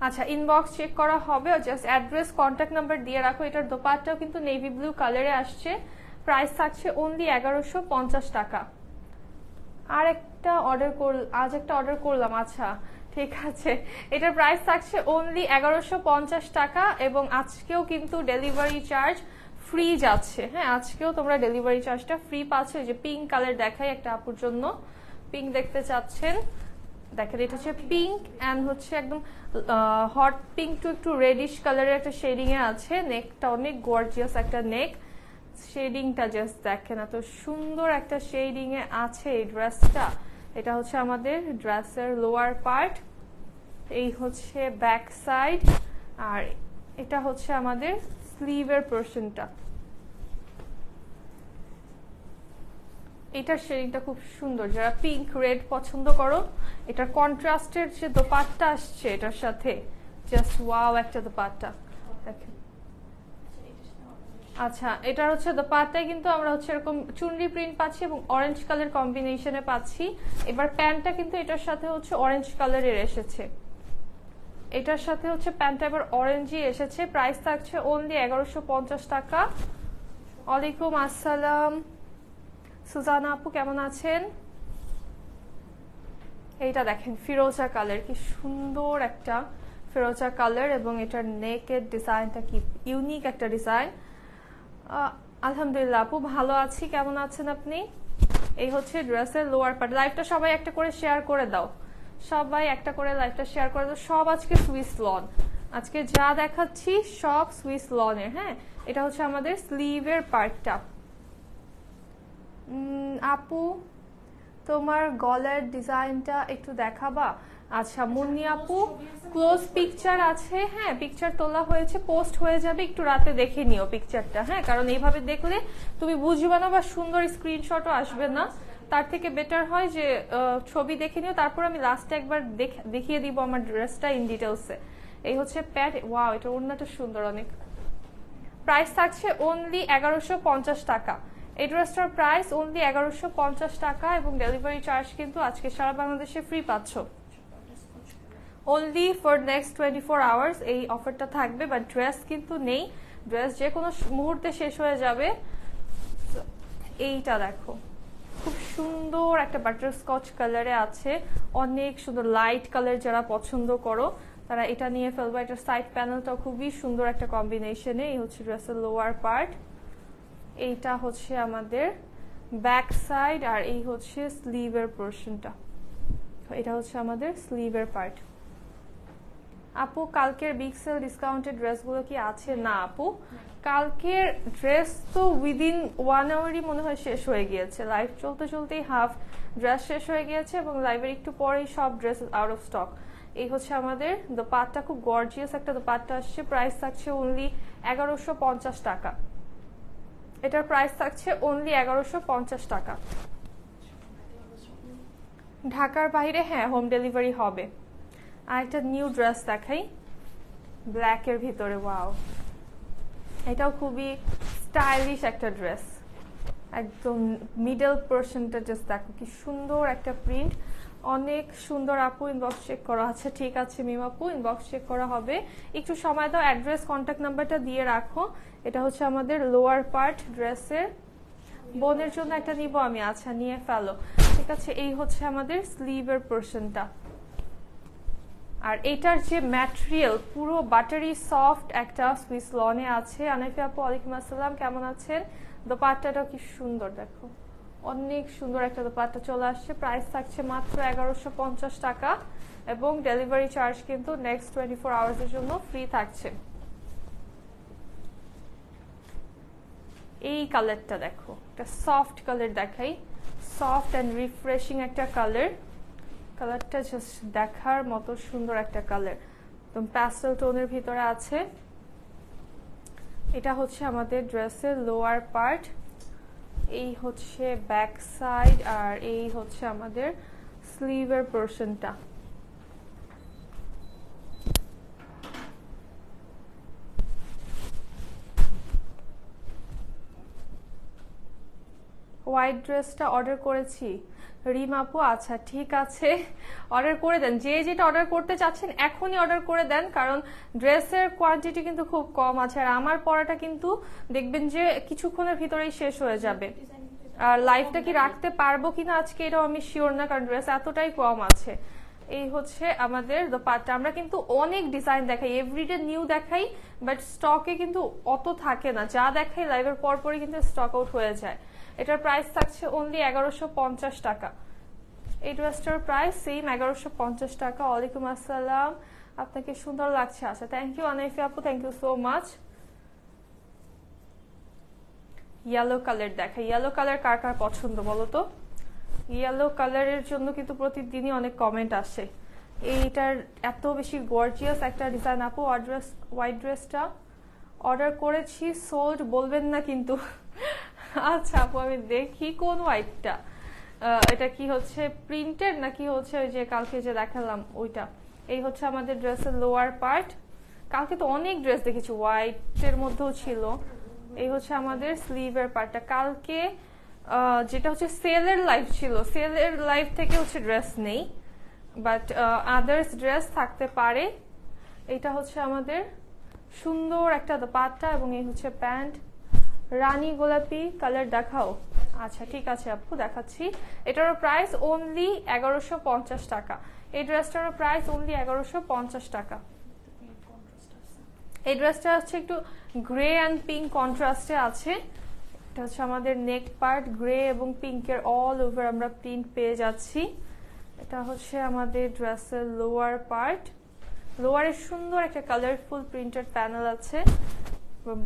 আচ্ছা ইনবক্স চেক করা হবে জাস্ট অ্যাড্রেস কন্ট্যাক্ট নাম্বার দিয়ে রাখো এটার দোপারটাও কিন্তু নেভি ব্লু কালারে আসছে প্রাইস থাকছে অনলি এগারোশো পঞ্চাশ টাকা আর এক একটা অর্ডার করল আজ একটা অর্ডার করলাম আচ্ছা ঠিক আছে এটার প্রাইস থাকছে অনলি এগারোশো পঞ্চাশ টাকা এবং আজকেও কিন্তু ডেলিভারি চার্জ ফ্রি যাচ্ছে হ্যাঁ আজকেও তোমরা ডেলিভারি চার্জটা ফ্রি পাচ্ছ যে পিঙ্ক কালার দেখাই একটা আপুর জন্য পিঙ্ক দেখতে চাচ্ছেন দেখেন এটা হচ্ছে পিঙ্ক অ্যান্ড হচ্ছে একদম হট পিঙ্ক টু একটু রেডিশ কালারের একটা শেডিং এ আছে নেকটা অনেক গর্জিয়াস একটা নেক শেডিংটা জাস্ট দেখেন এত সুন্দর একটা শেডিং এ আছে এই ড্রেসটা এটা হচ্ছে আমাদের ড্রেসের লোয়ার পার্ট এই হচ্ছে ব্যাক সাইড আর এটা হচ্ছে আমাদের স্লিভের পোর্শনটা এটার শেডিংটা খুব সুন্দর যারা পিঙ্ক রেড পছন্দ করো এটার কন্ট্রাস্টের যে দোপাটটা আসছে এটার সাথে জাস্ট ওয়াও একটা দোপাট্টা দেখেন আচ্ছা এটা হচ্ছে পাতায় কিন্তু আমরা হচ্ছে এরকম চুনরি প্রিন্ট পাচ্ছি এবং অরেঞ্জ কালার কম্বিনেশনে পাচ্ছি এবার প্যান্টটা কিন্তু এটার সাথে হচ্ছে অরেঞ্জ কালারের এসেছে এটার সাথে হচ্ছে প্যান্টটা এবার অরেঞ্জই এসেছে প্রাইস থাকছে অনলি এগারোশো পঞ্চাশ টাকা ওয়ালাইকুম আসসালাম সুজানা আপু কেমন আছেন এইটা দেখেন ফিরোজা কালার কি সুন্দর একটা ফিরোজা কালার এবং এটার নেকের ডিজাইনটা কি ইউনিক একটা ডিজাইন আলহামদুলিল্লাহ আপু ভালো আছি কেমন আছেন আপনি এই হচ্ছে ড্রেসের লোয়ার পার্ট লাইফটা সবাই একটা করে শেয়ার করে দাও সবাই একটা করে লাইফটা শেয়ার করে দাও সব আজকে সুইস লন আজকে যা দেখাচ্ছি সব সুইস লনের হ্যাঁ এটা হচ্ছে আমাদের স্লিভের পার্টটা আপু তোমার গলার ডিজাইনটা একটু দেখাবা আচ্ছা মুন্নি আপু ক্লোজ পিকচার আছে হ্যাঁ পিকচার তোলা হয়েছে পোস্ট হয়ে যাবে একটু রাতে দেখে নিও পিকচারটা হ্যাঁ কারণ এইভাবে দেখলে তুমি বুঝবে না বা সুন্দর স্ক্রিনশটও আসবে না তার থেকে বেটার হয় যে ছবি দেখে নিও তারপর আমি লাস্টে একবার দেখিয়ে দিব আমার ড্রেসটা ইন ডিটেলসে এই হচ্ছে প্যাট ওয়াও এটা অন্যটা সুন্দর অনেক প্রাইস থাকছে অনলি এগারোশো পঞ্চাশ টাকা এই ড্রেসটার প্রাইস অনলি এগারোশো পঞ্চাশ টাকা এবং ডেলিভারি চার্জ কিন্তু আজকে সারা বাংলাদেশে ফ্রি পাচ্ছ only for next twenty four এই অফারটা থাকবে বাট ড্রেস কিন্তু নেই ড্রেস যে কোনো মুহূর্তে শেষ হয়ে যাবে এইটা দেখো খুব সুন্দর একটা বাটার স্কচ কালারে আছে অনেক সুন্দর লাইট কালার যারা পছন্দ করো তারা এটা নিয়ে ফেলবো এটার সাইড প্যানেলটা খুবই সুন্দর একটা কম্বিনেশনে এই হচ্ছে ড্রেসের লোয়ার পার্ট এইটা হচ্ছে আমাদের ব্যাক সাইড আর এই হচ্ছে স্লিভের পোর্শনটা এটা হচ্ছে আমাদের স্লিভের পার্ট আপু কালকের বিগ সেল ডিসকাউন্টেড ড্রেসগুলো কি আছে না আপু কালকের ড্রেস তো উইদিন ওয়ান আওয়ারই মনে হয় শেষ হয়ে গিয়েছে লাইভ চলতে চলতেই হাফ ড্রেস শেষ হয়ে গিয়েছে এবং লাইভের একটু পরেই সব ড্রেস আউট অফ স্টক এই হচ্ছে আমাদের দোপাট্টা খুব গর্জিয়াস একটা দোপাট্টা আসছে প্রাইস থাকছে অনলি এগারোশো পঞ্চাশ টাকা এটার প্রাইস থাকছে অনলি এগারোশো পঞ্চাশ টাকা ঢাকার বাইরে হ্যাঁ হোম ডেলিভারি হবে আর একটা নিউ ড্রেস দেখাই ব্ল্যাকের ভিতরে ওয়াও এটাও খুবই স্টাইলিশ একটা ড্রেস একদম মিডল পোর্শনটা জাস্ট দেখো কি সুন্দর একটা প্রিন্ট অনেক সুন্দর আপু ইনবক্স চেক করা আছে ঠিক আছে মিম আপু ইনবক্স চেক করা হবে একটু সময় দাও অ্যাড্রেস কন্ট্যাক্ট নাম্বারটা দিয়ে রাখো এটা হচ্ছে আমাদের লোয়ার পার্ট ড্রেসের বোনের জন্য একটা নিব আমি আচ্ছা নিয়ে ফেলো ঠিক আছে এই হচ্ছে আমাদের স্লিভের পোর্শনটা আর এটার যে ম্যাটেরিয়াল পুরো বাটারি সফট একটা সুইস লনে আছে অনেকে আপু আলাইকুম আসসালাম কেমন আছেন দোপাট্টাটাও কি সুন্দর দেখো অনেক সুন্দর একটা দোপাট্টা চলে আসছে প্রাইস থাকছে মাত্র এগারোশো পঞ্চাশ টাকা এবং ডেলিভারি চার্জ কিন্তু নেক্সট টোয়েন্টি ফোর আওয়ার্সের জন্য ফ্রি থাকছে এই কালারটা দেখো একটা সফট কালার দেখাই সফট অ্যান্ড রিফ্রেশিং একটা কালার কালারটা জাস্ট দেখার মতো সুন্দর একটা কালার একদম প্যাস্টেল টোনের ভিতরে আছে এটা হচ্ছে আমাদের ড্রেসের লোয়ার পার্ট এই হচ্ছে ব্যাক সাইড আর এই হচ্ছে আমাদের স্লিভের পোর্শনটা হোয়াইট ড্রেসটা অর্ডার করেছি রিম আপু আচ্ছা ঠিক আছে অর্ডার করে দেন যে যেটা অর্ডার করতে চাচ্ছেন এখনই অর্ডার করে দেন কারণ ড্রেসের কোয়ান্টিটি কিন্তু খুব কম আছে আর আমার পড়াটা কিন্তু দেখবেন যে কিছুক্ষণের ভিতরেই শেষ হয়ে যাবে আর লাইফটা কি রাখতে পারবো কিনা আজকে এটাও আমি শিওর না কারণ ড্রেস এতটাই কম আছে এই হচ্ছে আমাদের দোপাট্টা আমরা কিন্তু অনেক ডিজাইন দেখাই এভরিডে নিউ দেখাই বাট স্টকে কিন্তু অত থাকে না যা দেখাই লাইভের পরপরই কিন্তু স্টক আউট হয়ে যায় এটার প্রাইস থাকছে অনলি এগারোশো পঞ্চাশ টাকা এই ড্রেসটার প্রাইস সেম এগারোশো পঞ্চাশ টাকা ওয়ালাইকুম আসসালাম আপনাকে সুন্দর লাগছে আশা থ্যাংক ইউ অনাইফি আপু thank you so much yellow colour দেখা ইয়েলো কালার কার কার পছন্দ বলো তো ইয়েলো কালারের জন্য কিন্তু প্রতিদিনই অনেক কমেন্ট আসে এইটার এত বেশি গর্জিয়াস একটা ডিজাইন আপু ড্রেস হোয়াইট ড্রেসটা অর্ডার করেছি সোল্ড বলবেন না কিন্তু আচ্ছা আপু আমি দেখি কোন হোয়াইটটা এটা কি হচ্ছে প্রিন্টেড নাকি হচ্ছে ওই যে কালকে যে দেখালাম ওইটা এই হচ্ছে আমাদের ড্রেসের লোয়ার পার্ট কালকে তো অনেক ড্রেস দেখেছি হোয়াইটের মধ্যেও ছিল এই হচ্ছে আমাদের স্লিভের পার্টটা কালকে যেটা হচ্ছে সেলের লাইফ ছিল সেলের লাইফ থেকে হচ্ছে ড্রেস নেই বাট আদার্স ড্রেস থাকতে পারে এটা হচ্ছে আমাদের সুন্দর একটা পাটটা এবং এই হচ্ছে প্যান্ট রানী গোলাপি কালার দেখাও আচ্ছা ঠিক আছে আপু দেখাচ্ছি এটারও প্রাইস অনলি এগারোশো পঞ্চাশ টাকা এই ড্রেসটারও প্রাইস অনলি এগারোশো পঞ্চাশ টাকা এই ড্রেসটা হচ্ছে একটু গ্রে অ্যান্ড পিঙ্ক কন্ট্রাস্টে আছে এটা হচ্ছে আমাদের নেক পার্ট গ্রে এবং পিঙ্কের অল ওভার আমরা প্রিন্ট পেয়ে যাচ্ছি এটা হচ্ছে আমাদের ড্রেসের লোয়ার পার্ট লোয়ারের সুন্দর একটা কালারফুল প্রিন্টেড প্যানেল আছে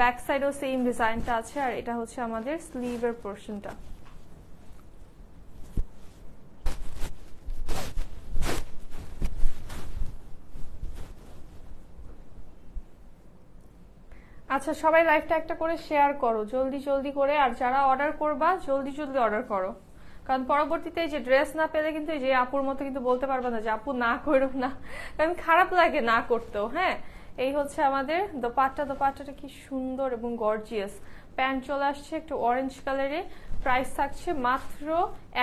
ব্যাক সাইডও সেম ডিজাইনটা আছে আর এটা হচ্ছে আমাদের স্লিভের পোর্শনটা আচ্ছা সবাই লাইভটা একটা করে শেয়ার করো জলদি জলদি করে আর যারা অর্ডার করবা জলদি জলদি অর্ডার করো কারণ পরবর্তীতে যে ড্রেস না পেলে কিন্তু যে আপুর মতো কিন্তু বলতে পারবে না যে আপু না করুক না কারণ খারাপ লাগে না করতেও হ্যাঁ এই হচ্ছে আমাদের দোপাট্টা দোপাট্টাটা কি সুন্দর এবং গর্জিয়াস প্যান্ট চলে আসছে একটু অরেঞ্জ কালারে প্রাইস থাকছে মাত্র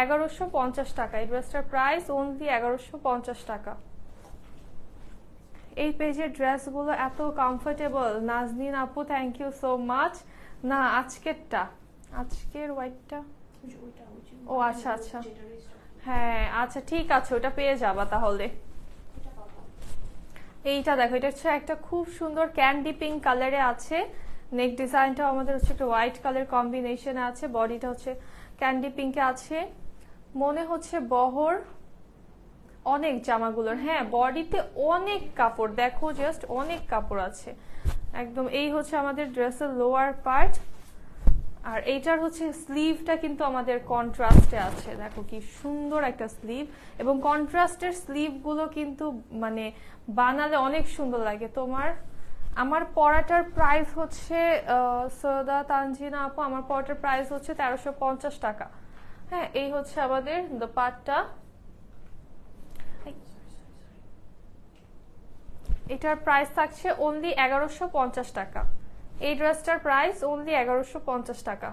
এগারোশো পঞ্চাশ টাকা এই ড্রেসটার প্রাইস অনলি এগারোশো পঞ্চাশ টাকা এই পেজের ড্রেসগুলো এত কমফোর্টেবল নাজনিন আপু থ্যাংক ইউ সো মাচ না আজকেরটা আজকের হোয়াইটটা ও আচ্ছা আচ্ছা হ্যাঁ আচ্ছা ঠিক আছে ওটা পেয়ে যাবা তাহলে এইটা দেখো এটা হচ্ছে একটা খুব সুন্দর ক্যান্ডি পিঙ্ক কালারে আছে নেক ডিজাইনটা আমাদের হচ্ছে একটা হোয়াইট কালার কম্বিনেশন আছে বডিটা হচ্ছে ক্যান্ডি পিঙ্কে আছে মনে হচ্ছে বহর অনেক জামাগুলোর হ্যাঁ বডিতে অনেক কাপড় দেখো জাস্ট অনেক কাপড় আছে একদম এই হচ্ছে আমাদের ড্রেসের লোয়ার পার্ট আর এইটার হচ্ছে স্লিভটা কিন্তু আমাদের কন্ট্রাস্টে আছে দেখো কি সুন্দর একটা স্লিভ এবং কন্ট্রাস্টের স্লিভগুলো কিন্তু মানে বানালে অনেক সুন্দর লাগে তোমার আমার পড়াটার প্রাইস হচ্ছে সৈয়দা তানজিনা আপু আমার পড়াটার প্রাইস হচ্ছে তেরোশো পঞ্চাশ টাকা হ্যাঁ এই হচ্ছে আমাদের পাটটা এটার প্রাইস থাকছে অনলি এগারোশো পঞ্চাশ টাকা এই ড্রেসটার প্রাইস ওনলি এগারোশো পঞ্চাশ টাকা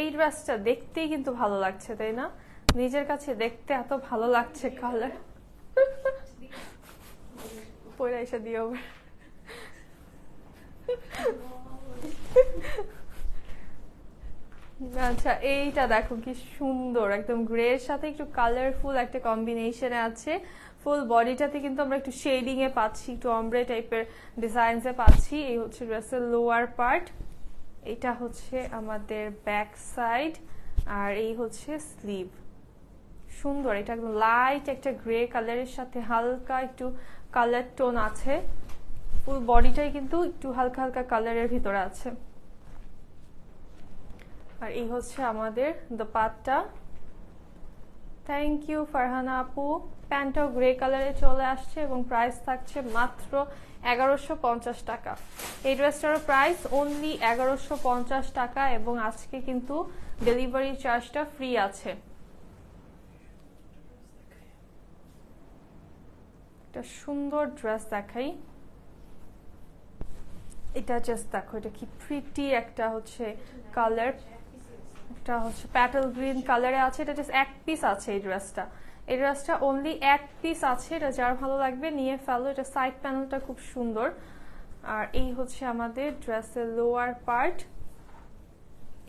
এই ড্রেসটা দেখতেই কিন্তু ভালো লাগছে তাই না নিজের কাছে দেখতে এত ভালো লাগছে কালার পয়লা এসে দিও আচ্ছা এইটা দেখো কি সুন্দর একদম গ্রে এর সাথে একটু কালারফুল একটা কম্বিনেশনে আছে ফুল বডিটাতে কিন্তু আমরা একটু শেডিং এ পাচ্ছি একটু অমব্রে টাইপের ডিজাইনস এ পাচ্ছি এই হচ্ছে ড্রেসের লোয়ার পার্ট এটা হচ্ছে আমাদের ব্যাক সাইড আর এই হচ্ছে স্লিভ সুন্দর এটা একদম লাইট একটা গ্রে কালারের সাথে হালকা একটু কালার টোন আছে ফুল বডিটাই কিন্তু একটু হালকা হালকা কালারের ভিতরে আছে আর এই হচ্ছে আমাদের দ্য পাতটা থ্যাংক ইউ ফারহানা আপু প্যান্টও গ্রে কালারে চলে আসছে এবং প্রাইস থাকছে মাত্র এগারোশো পঞ্চাশ টাকা এই ড্রেসটারও প্রাইস অনলি এগারোশো পঞ্চাশ টাকা এবং আজকে কিন্তু ডেলিভারি চার্জটা ফ্রি আছে একটা সুন্দর ড্রেস দেখাই এটা জাস্ট দেখো এটা কি প্রিটি একটা হচ্ছে কালার এটা হচ্ছে প্যাটেল গ্রিন কালারে আছে এটা জাস্ট এক পিস আছে এই ড্রেসটা এই ড্রেসটা অনলি এক পিস আছে এটা যার ভালো লাগবে নিয়ে ফেলো এটা সাইড প্যানেলটা খুব সুন্দর আর এই হচ্ছে আমাদের ড্রেসের লোয়ার পার্ট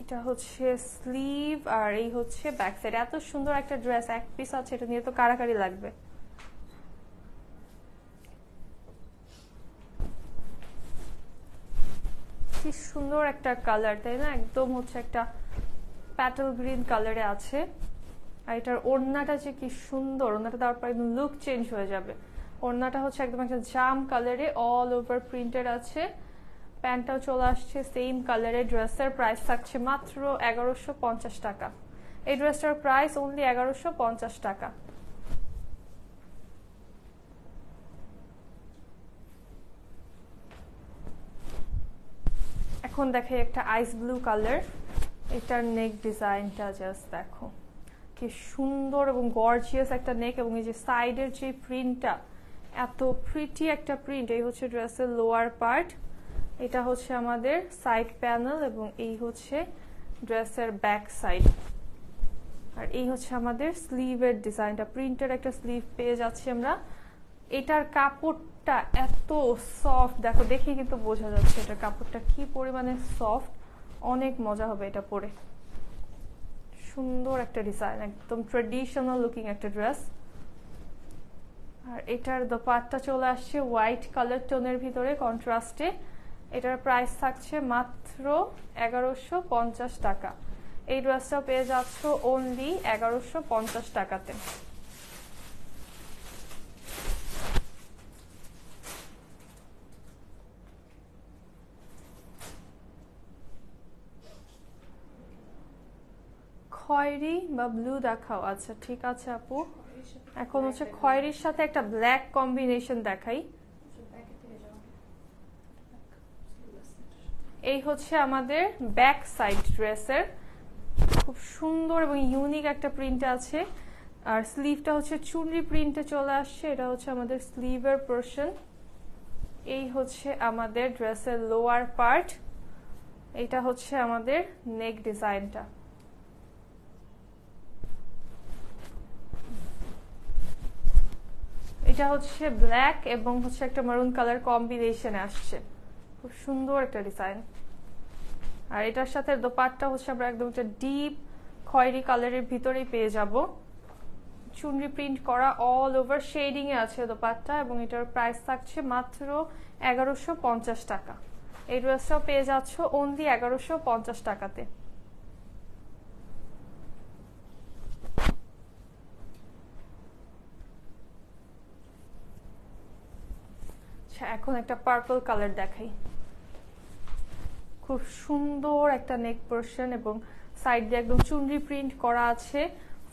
এটা হচ্ছে স্লিভ আর এই হচ্ছে ব্যাক সাইড এত সুন্দর একটা ড্রেস এক পিস আছে এটা নিয়ে তো কারাকারি লাগবে কি সুন্দর একটা কালার তাই না একদম হচ্ছে একটা প্যাটেল গ্রিন কালারে আছে আর এটার ওড়নাটা যে কি সুন্দর ওড়নাটা দেওয়ার পর একদম লুক চেঞ্জ হয়ে যাবে ওড়নাটা হচ্ছে একদম একটা জাম কালারে অল ওভার প্রিন্টেড আছে প্যান্টটাও চলে আসছে সেম কালারে ড্রেসের প্রাইস থাকছে মাত্র এগারোশো পঞ্চাশ টাকা এই ড্রেসটার প্রাইস অনলি এগারোশো পঞ্চাশ টাকা এখন দেখে একটা আইস ব্লু কালার এটার নেক ডিজাইনটা জাস্ট দেখো কি সুন্দর এবং গর্জিয়াস একটা নেক এবং এই যে সাইডের যে প্রিন্টটা এত প্রিটি একটা প্রিন্ট এই হচ্ছে ড্রেসের লোয়ার পার্ট এটা হচ্ছে আমাদের সাইড প্যানেল এবং এই হচ্ছে ড্রেসের ব্যাক সাইড আর এই হচ্ছে আমাদের স্লিভের ডিজাইনটা প্রিন্টের একটা স্লিভ পেয়ে যাচ্ছি আমরা এটার কাপড়টা এত সফট দেখো দেখে কিন্তু বোঝা যাচ্ছে এটার কাপড়টা কি পরিমাণে সফট অনেক মজা হবে এটা পরে সুন্দর একটা ডিজাইন একদম ট্রেডিশনাল লুকিং একটা ড্রেস আর এটার দোপাটটা চলে আসছে হোয়াইট কালার টোনের ভিতরে কন্ট্রাস্টে এটার প্রাইস থাকছে মাত্র এগারোশো পঞ্চাশ টাকা এই ড্রেসটা পেয়ে যাচ্ছ অনলি এগারোশো পঞ্চাশ টাকাতে খয়েরি বা ব্লু দেখাও আচ্ছা ঠিক আছে আপু এখন হচ্ছে খয়েরির সাথে একটা ব্ল্যাক কম্বিনেশন দেখাই এই হচ্ছে আমাদের ব্যাক সাইড ড্রেসের খুব সুন্দর এবং ইউনিক একটা প্রিন্ট আছে আর স্লিভটা হচ্ছে চুনরি প্রিন্টে চলে আসছে এটা হচ্ছে আমাদের স্লিভের পোর্শন এই হচ্ছে আমাদের ড্রেসের লোয়ার পার্ট এটা হচ্ছে আমাদের নেক ডিজাইনটা এটা হচ্ছে ব্ল্যাক এবং হচ্ছে একটা মারুন কালার কম্বিনেশনে আসছে খুব সুন্দর একটা ডিজাইন আর এটার সাথে দোপাটটা হচ্ছে আমরা একদম একটা ডিপ খয়েরি কালারের ভিতরেই পেয়ে যাব চুনরি প্রিন্ট করা অল ওভার শেডিং এ আছে দোপাটটা এবং এটার প্রাইস থাকছে মাত্র এগারোশো টাকা এই ড্রেসটাও পেয়ে যাচ্ছ অনলি এগারোশো টাকাতে আচ্ছা এখন একটা পার্পল কালার দেখাই খুব সুন্দর একটা নেক পোর্শন এবং সাইড দিয়ে একদম চুনরি প্রিন্ট করা আছে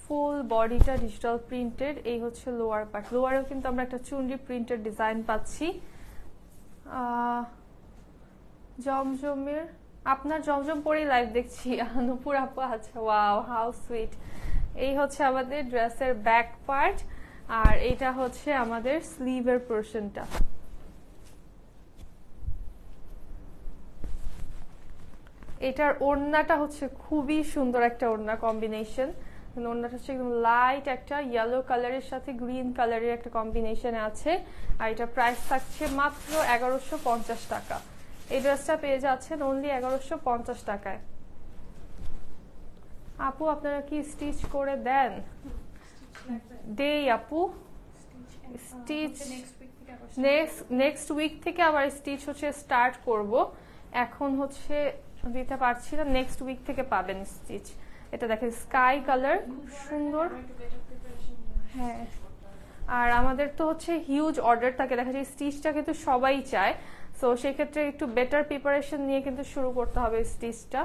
ফুল বডিটা ডিজিটাল প্রিন্টেড এই হচ্ছে লোয়ার পার্ট লোয়ারেও কিন্তু আমরা একটা চুনরি প্রিন্টেড ডিজাইন পাচ্ছি জমজমের আপনার জমজম পরেই লাইভ দেখছি নুপুর আপু আচ্ছা ওয়াও হাউ সুইট এই হচ্ছে আমাদের ড্রেসের ব্যাক পার্ট আর এটা হচ্ছে আমাদের স্লিভের পোর্শনটা এটার ওড়নাটা হচ্ছে খুবই সুন্দর একটা ওড়না কম্বিনেশন ওড়নাটা হচ্ছে একদম লাইট একটা ইয়েলো কালারের সাথে গ্রিন কালারের একটা কম্বিনেশন আছে আর এটা প্রাইস থাকছে মাত্র এগারোশো পঞ্চাশ টাকা এই ড্রেসটা পেয়ে যাচ্ছেন অনলি এগারোশো পঞ্চাশ টাকায় আপু আপনারা কি স্টিচ করে দেন দেই আপু স্টিচ নেক্সট উইক থেকে আবার স্টিচ হচ্ছে স্টার্ট করব এখন হচ্ছে দিতে পারছি না নেক্সট উইক থেকে পাবেন স্টিচ এটা দেখেন স্কাই কালার খুব সুন্দর হ্যাঁ আর আমাদের তো হচ্ছে হিউজ অর্ডার থাকে দেখা যায় স্টিচটা কিন্তু সবাই চায় সো সেক্ষেত্রে একটু বেটার প্রিপারেশন নিয়ে কিন্তু শুরু করতে হবে স্টিচটা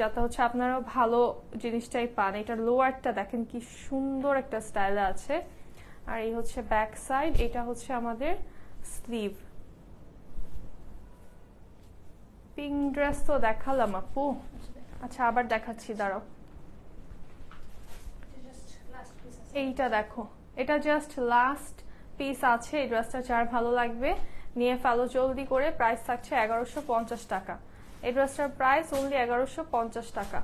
যাতে হচ্ছে আপনারাও ভালো জিনিসটাই পান এটা লোয়ারটা দেখেন কি সুন্দর একটা স্টাইল আছে আর এই হচ্ছে ব্যাক সাইড এটা হচ্ছে আমাদের স্লিভ পিঙ্ক ড্রেস তো দেখালাম আপু আচ্ছা আবার দেখাচ্ছি দাঁড়াও এইটা দেখো এটা জাস্ট লাস্ট পিস আছে এই ড্রেসটা যার ভালো লাগবে নিয়ে ফেলো জলদি করে প্রাইস থাকছে এগারোশো পঞ্চাশ টাকা এই ড্রেসটার প্রাইস অনলি এগারোশো পঞ্চাশ টাকা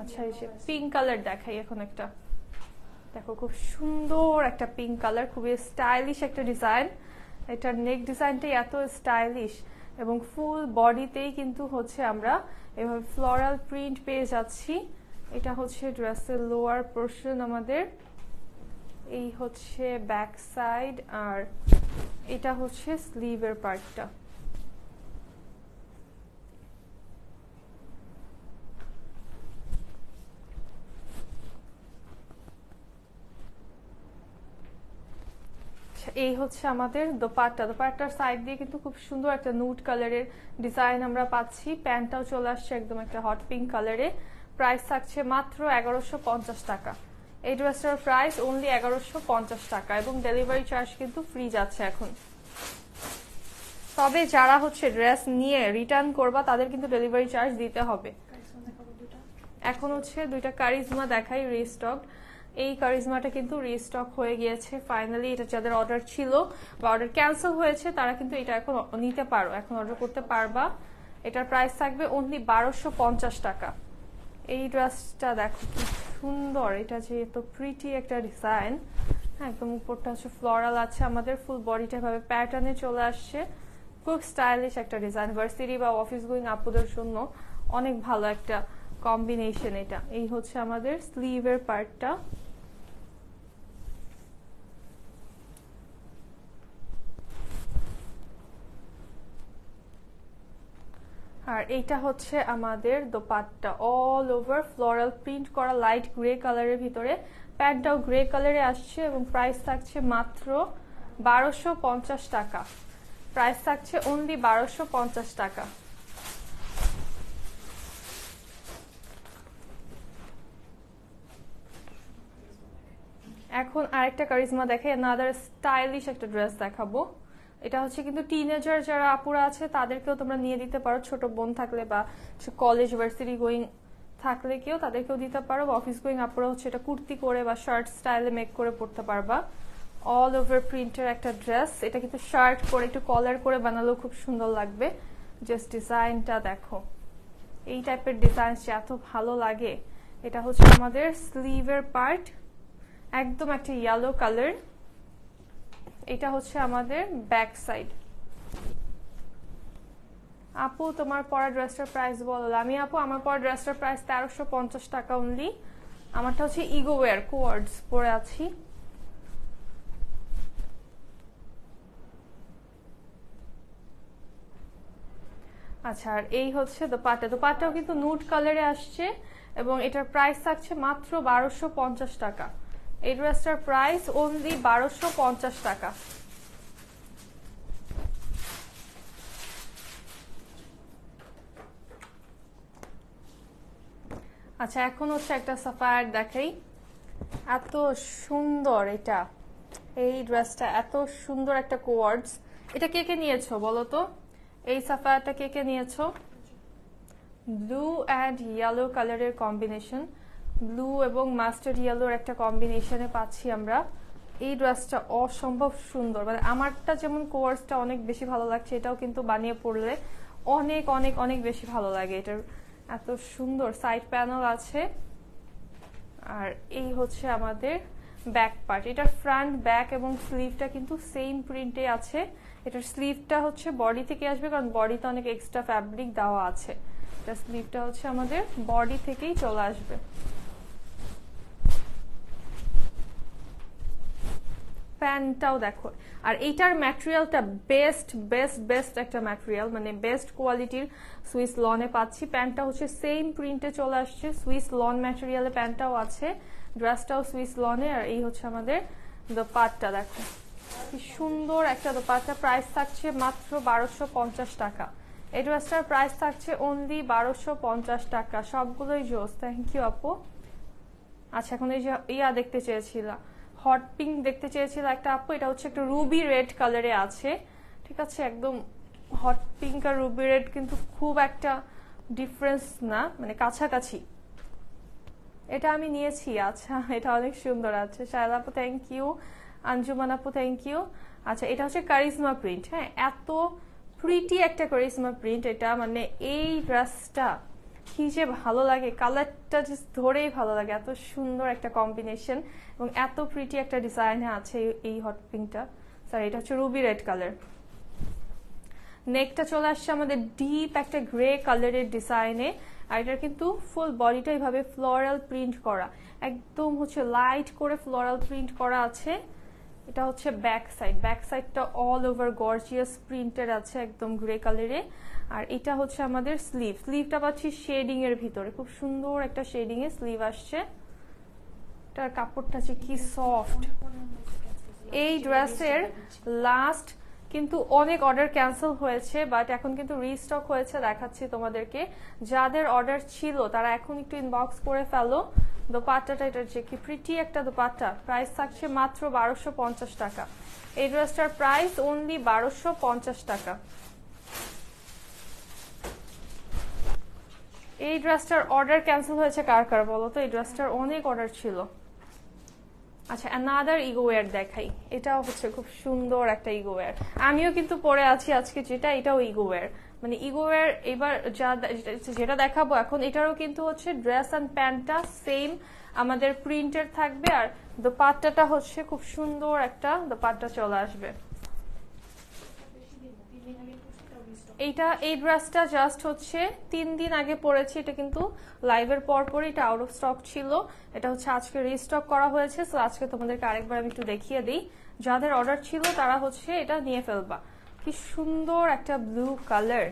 আচ্ছা এই যে পিঙ্ক কালার দেখাই এখন একটা দেখো খুব সুন্দর একটা পিঙ্ক কালার খুবই স্টাইলিশ একটা ডিজাইন এটার নেক ডিজাইনটাই এত স্টাইলিশ এবং ফুল বডিতেই কিন্তু হচ্ছে আমরা এভাবে ফ্লোরাল প্রিন্ট পেয়ে যাচ্ছি এটা হচ্ছে ড্রেসের লোয়ার পোর্শন আমাদের এই হচ্ছে ব্যাক সাইড আর এটা হচ্ছে স্লিভের পার্টটা এই হচ্ছে আমাদের দোপাট্টা দোপাট্টার সাইড দিয়ে কিন্তু খুব সুন্দর একটা নুট কালারের ডিজাইন আমরা পাচ্ছি প্যান্টটাও চলে আসছে একদম একটা হট পিঙ্ক কালারে প্রাইস থাকছে মাত্র এগারোশো টাকা এই ড্রেসটার প্রাইস অনলি এগারোশো টাকা এবং ডেলিভারি চার্জ কিন্তু ফ্রি যাচ্ছে এখন তবে যারা হচ্ছে ড্রেস নিয়ে রিটার্ন করবা তাদের কিন্তু ডেলিভারি চার্জ দিতে হবে এখন হচ্ছে দুইটা কারিজমা দেখাই রিস্টক এই কারিজমাটা কিন্তু রিস্টক হয়ে গিয়েছে ফাইনালি এটা যাদের অর্ডার ছিল বা অর্ডার ক্যান্সেল হয়েছে তারা কিন্তু এটা এখন নিতে পারো এখন অর্ডার করতে পারবা এটার প্রাইস থাকবে অনলি বারোশো পঞ্চাশ টাকা এই ড্রেসটা দেখো কি সুন্দর এটা যে এত প্রিটি একটা ডিজাইন হ্যাঁ একদম উপরটা হচ্ছে ফ্লোরাল আছে আমাদের ফুল বডিটা এভাবে প্যাটার্নে চলে আসছে খুব স্টাইলিশ একটা ডিজাইন ভার্সিটি বা অফিস গোয়িং আপুদের জন্য অনেক ভালো একটা কম্বিনেশন এটা এই হচ্ছে আমাদের স্লিভের পার্টটা আর এইটা হচ্ছে আমাদের দোপাটটা অল ওভার ফ্লোরাল প্রিন্ট করা লাইট গ্রে কালারের ভিতরে প্যাডটাও গ্রে কালারে আসছে এবং প্রাইস থাকছে মাত্র বারোশো পঞ্চাশ টাকা প্রাইস থাকছে অনলি বারোশো পঞ্চাশ টাকা এখন আরেকটা কারিজমা দেখাই নাদার স্টাইলিশ একটা ড্রেস দেখাবো এটা হচ্ছে কিন্তু টিনেজার যারা আপুরা আছে তাদেরকেও তোমরা নিয়ে দিতে পারো ছোট বোন থাকলে বা কলেজ ভার্সিটি গোয়িং থাকলে কেউ তাদেরকেও দিতে পারো অফিস গোয়িং আপুরা হচ্ছে এটা কুর্তি করে বা শার্ট স্টাইলে মেক করে পরতে পারবা অল ওভার প্রিন্টের একটা ড্রেস এটা কিন্তু শার্ট করে একটু কলার করে বানালেও খুব সুন্দর লাগবে জাস্ট ডিজাইনটা দেখো এই টাইপের ডিজাইন যে এত ভালো লাগে এটা হচ্ছে আমাদের স্লিভের পার্ট একদম একটা ইয়েলো কালার এটা হচ্ছে আমাদের ব্যাক সাইড আপু তোমার পরা ড্রেসটার প্রাইস বলো আমি আপু আমার পরা ড্রেসটার প্রাইস তেরোশো পঞ্চাশ টাকা অনলি আমারটা হচ্ছে ইগো কোয়ার্ডস পরে আছি আচ্ছা আর এই হচ্ছে দোপাট্টা দোপাট্টাও কিন্তু নুট কালারে আসছে এবং এটার প্রাইস থাকছে মাত্র বারোশো পঞ্চাশ টাকা এই ড্রেসটার প্রাইস অনলি বারোশো পঞ্চাশ টাকা আচ্ছা এখন হচ্ছে একটা সাফায়ার দেখাই এত সুন্দর এটা এই ড্রেসটা এত সুন্দর একটা কোয়ার্ডস এটা কে কে নিয়েছো বলো তো এই সাফায়ারটা কে কে নিয়েছো ব্লু অ্যান্ড ইয়েলো কালারের কম্বিনেশন ব্লু এবং মাস্টার্ড ইয়েলোর একটা কম্বিনেশনে পাচ্ছি আমরা এই ড্রেসটা অসম্ভব সুন্দর মানে আমারটা যেমন কোয়ার্সটা অনেক বেশি ভালো লাগছে এটাও কিন্তু বানিয়ে পড়লে অনেক অনেক অনেক বেশি ভালো লাগে এটার এত সুন্দর সাইড প্যানেল আছে আর এই হচ্ছে আমাদের ব্যাক পার্ট এটার ফ্রন্ট ব্যাক এবং স্লিভটা কিন্তু সেম প্রিন্টে আছে এটার স্লিভটা হচ্ছে বডি থেকে আসবে কারণ বডিতে অনেক এক্সট্রা ফ্যাব্রিক দেওয়া আছে এটা স্লিভটা হচ্ছে আমাদের বডি থেকেই চলে আসবে প্যান্টটাও দেখো আর এইটার ম্যাটেরিয়ালটা বেস্ট বেস্ট বেস্ট একটা ম্যাটেরিয়াল মানে বেস্ট কোয়ালিটির সুইস লনে পাচ্ছি প্যান্টটা হচ্ছে সেম প্রিন্টে চলে আসছে সুইস লন ম্যাটেরিয়ালে প্যান্টটাও আছে ড্রেসটাও সুইস লনে আর এই হচ্ছে আমাদের দোপাটটা দেখো কি সুন্দর একটা দোপাট্টা প্রাইস থাকছে মাত্র বারোশো পঞ্চাশ টাকা এই ড্রেসটার প্রাইস থাকছে অনলি বারোশো পঞ্চাশ টাকা সবগুলোই জোস থ্যাংক ইউ আপু আচ্ছা এখন এই যে ইয়া দেখতে চেয়েছিলাম হট পিঙ্ক দেখতে চেয়েছিল একটা আপু এটা হচ্ছে একটা রুবি রেড কালারে আছে ঠিক আছে একদম হট পিঙ্ক আর রুবি রেড কিন্তু খুব একটা ডিফারেন্স না মানে কাছাকাছি এটা আমি নিয়েছি আচ্ছা এটা অনেক সুন্দর আছে শায়দ আপু থ্যাংক ইউ আঞ্জুমান আপু থ্যাংক ইউ আচ্ছা এটা হচ্ছে কারিজমা প্রিন্ট হ্যাঁ এত প্রিটি একটা কারিজমা প্রিন্ট এটা মানে এই ড্রেসটা কি যে ভালো লাগে কালারটা জাস্ট ধরেই ভালো লাগে এত সুন্দর একটা কম্বিনেশন এবং এত প্রিটি একটা ডিজাইনে আছে এই হট পিঙ্কটা স্যার এটা হচ্ছে রুবি রেড কালার নেকটা চলে আসছে আমাদের ডিপ একটা গ্রে কালারের ডিজাইনে আর এটার কিন্তু ফুল বডিটা এইভাবে ফ্লোরাল প্রিন্ট করা একদম হচ্ছে লাইট করে ফ্লোরাল প্রিন্ট করা আছে এটা হচ্ছে ব্যাক সাইড ব্যাক সাইডটা অল ওভার গর্জিয়াস প্রিন্টের আছে একদম গ্রে কালারে আর এটা হচ্ছে আমাদের স্লিভ স্লিভটা পাচ্ছি শেডিং এর ভিতরে খুব সুন্দর একটা শেডিং এ স্লিভ আসছে এটার কাপড়টা আছে কি সফট এই ড্রেসের লাস্ট কিন্তু অনেক অর্ডার ক্যান্সেল হয়েছে বাট এখন কিন্তু রিস্টক হয়েছে দেখাচ্ছি তোমাদেরকে যাদের অর্ডার ছিল তারা এখন একটু ইনবক্স করে ফেলো দোপাট্টাটা এটার যে কি প্রিটি একটা দোপাট্টা প্রাইস থাকছে মাত্র বারোশো পঞ্চাশ টাকা এই ড্রেসটার প্রাইস অনলি বারোশো পঞ্চাশ টাকা এই ড্রেসটার অর্ডার ক্যান্সেল হয়েছে কার কার বলো তো এই ড্রেসটার অনেক অর্ডার ছিল আচ্ছা অ্যানাদার ইগোওয়্যার দেখাই এটাও হচ্ছে খুব সুন্দর একটা ওয়ার আমিও কিন্তু পরে আছি আজকে যেটা এটাও ইগোওয়্যার মানে ইগোওয়্যার এবার যা যেটা দেখাবো এখন এটারও কিন্তু হচ্ছে ড্রেস অ্যান্ড প্যান্টটা সেম আমাদের প্রিন্টের থাকবে আর দোপাট্টাটা হচ্ছে খুব সুন্দর একটা দোপাট্টা চলে আসবে এইটা এই ব্রাশটা জাস্ট হচ্ছে তিন দিন আগে পড়েছি এটা কিন্তু লাইভের পর পর এটা আউট অফ স্টক ছিল এটা হচ্ছে আজকে রিস্টক করা হয়েছে সো আজকে তোমাদেরকে আরেকবার আমি একটু দেখিয়ে দিই যাদের অর্ডার ছিল তারা হচ্ছে এটা নিয়ে ফেলবা কি সুন্দর একটা ব্লু কালার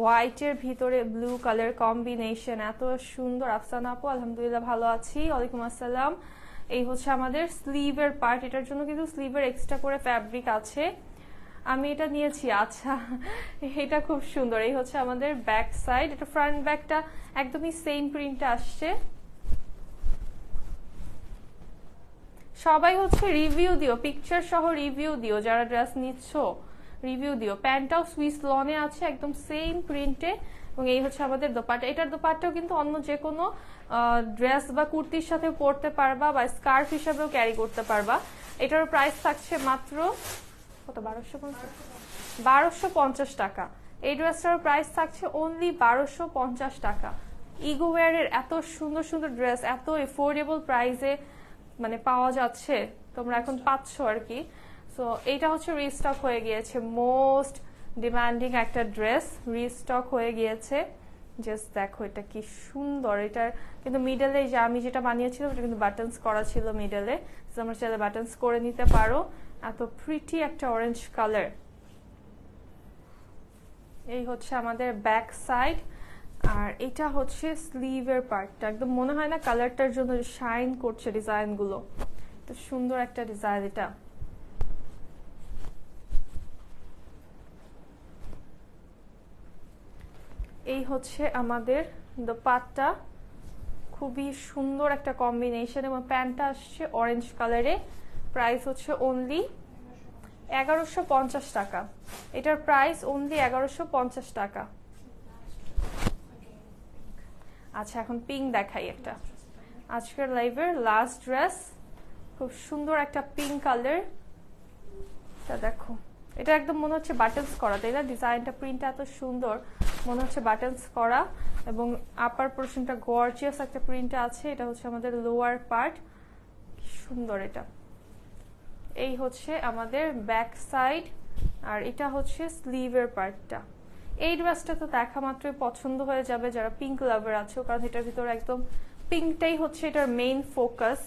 হোয়াইটের ভিতরে ব্লু কালার কম্বিনেশন এত সুন্দর আফসান আপু আলহামদুলিল্লাহ ভালো আছি ওয়ালাইকুম আসসালাম এই হচ্ছে আমাদের স্লিভের পার্ট এটার জন্য কিন্তু স্লিভের এক্সট্রা করে ফ্যাব্রিক আছে আমি এটা নিয়েছি আচ্ছা এটা খুব সুন্দর এই হচ্ছে আমাদের ব্যাক সাইড এটা ফ্রন্ট ব্যাকটা একদমই সেম প্রিন্ট আসছে সবাই হচ্ছে রিভিউ দিও পিকচার সহ রিভিউ দিও যারা ড্রেস নিচ্ছ রিভিউ দিও প্যান্টটাও সুইস লনে আছে একদম সেম প্রিন্টে এবং এই হচ্ছে আমাদের দোপাট্টা এটার দোপাট্টাও কিন্তু অন্য যে কোনো ড্রেস বা কুর্তির সাথে পরতে পারবা বা স্কার্ফ হিসাবেও ক্যারি করতে পারবা এটার প্রাইস থাকছে মাত্র কত বারোশো পঞ্চাশ বারোশো পঞ্চাশ টাকা এই ড্রেসটার প্রাইস থাকছে অনলি বারোশো পঞ্চাশ টাকা ইগোওয়্যারের এত সুন্দর সুন্দর ড্রেস এত এফোর্ডেবল প্রাইসে মানে পাওয়া যাচ্ছে তোমরা এখন পাচ্ছ আর কি সো এটা হচ্ছে রিস্টক হয়ে গিয়েছে মোস্ট ডিমান্ডিং একটা ড্রেস রিস্টক হয়ে গিয়েছে জাস্ট দেখো এটা কি সুন্দর এটার কিন্তু মিডলে যে আমি যেটা বানিয়েছিলাম ওটা কিন্তু বাটনস করা ছিল মিডলে তোমরা চাইলে বাটনস করে নিতে পারো এত প্রিটি একটা অরেঞ্জ কালার এই হচ্ছে আমাদের ব্যাক সাইড আর এটা হচ্ছে স্লিভের পার্টটা একদম মনে হয় না কালারটার জন্য শাইন করছে ডিজাইনগুলো তো সুন্দর একটা ডিজাইন এটা এই হচ্ছে আমাদের দোপাট্টা খুবই সুন্দর একটা কম্বিনেশন এবং প্যান্টটা আসছে অরেঞ্জ কালারে প্রাইস হচ্ছে অনলি এগারোশো পঞ্চাশ টাকা এটার প্রাইস অনলি এগারোশো পঞ্চাশ টাকা আচ্ছা এখন পিঙ্ক দেখাই একটা আজকের লাইভের লাস্ট ড্রেস খুব সুন্দর একটা পিঙ্ক কালার তা দেখো এটা একদম মনে হচ্ছে বাটলস করা তাই না ডিজাইনটা প্রিন্টটা এত সুন্দর মনে হচ্ছে বাটলস করা এবং আপার পোর্শনটা গর্জিয়াস একটা প্রিন্ট আছে এটা হচ্ছে আমাদের লোয়ার পার্ট সুন্দর এটা এই হচ্ছে আমাদের ব্যাক সাইড আর এটা হচ্ছে স্লিভের পার্টটা এই ড্রেসটা তো দেখা মাত্রই পছন্দ হয়ে যাবে যারা পিঙ্ক লাভার আছে কারণ এটার ভিতরে একদম পিঙ্কটাই হচ্ছে এটার মেইন ফোকাস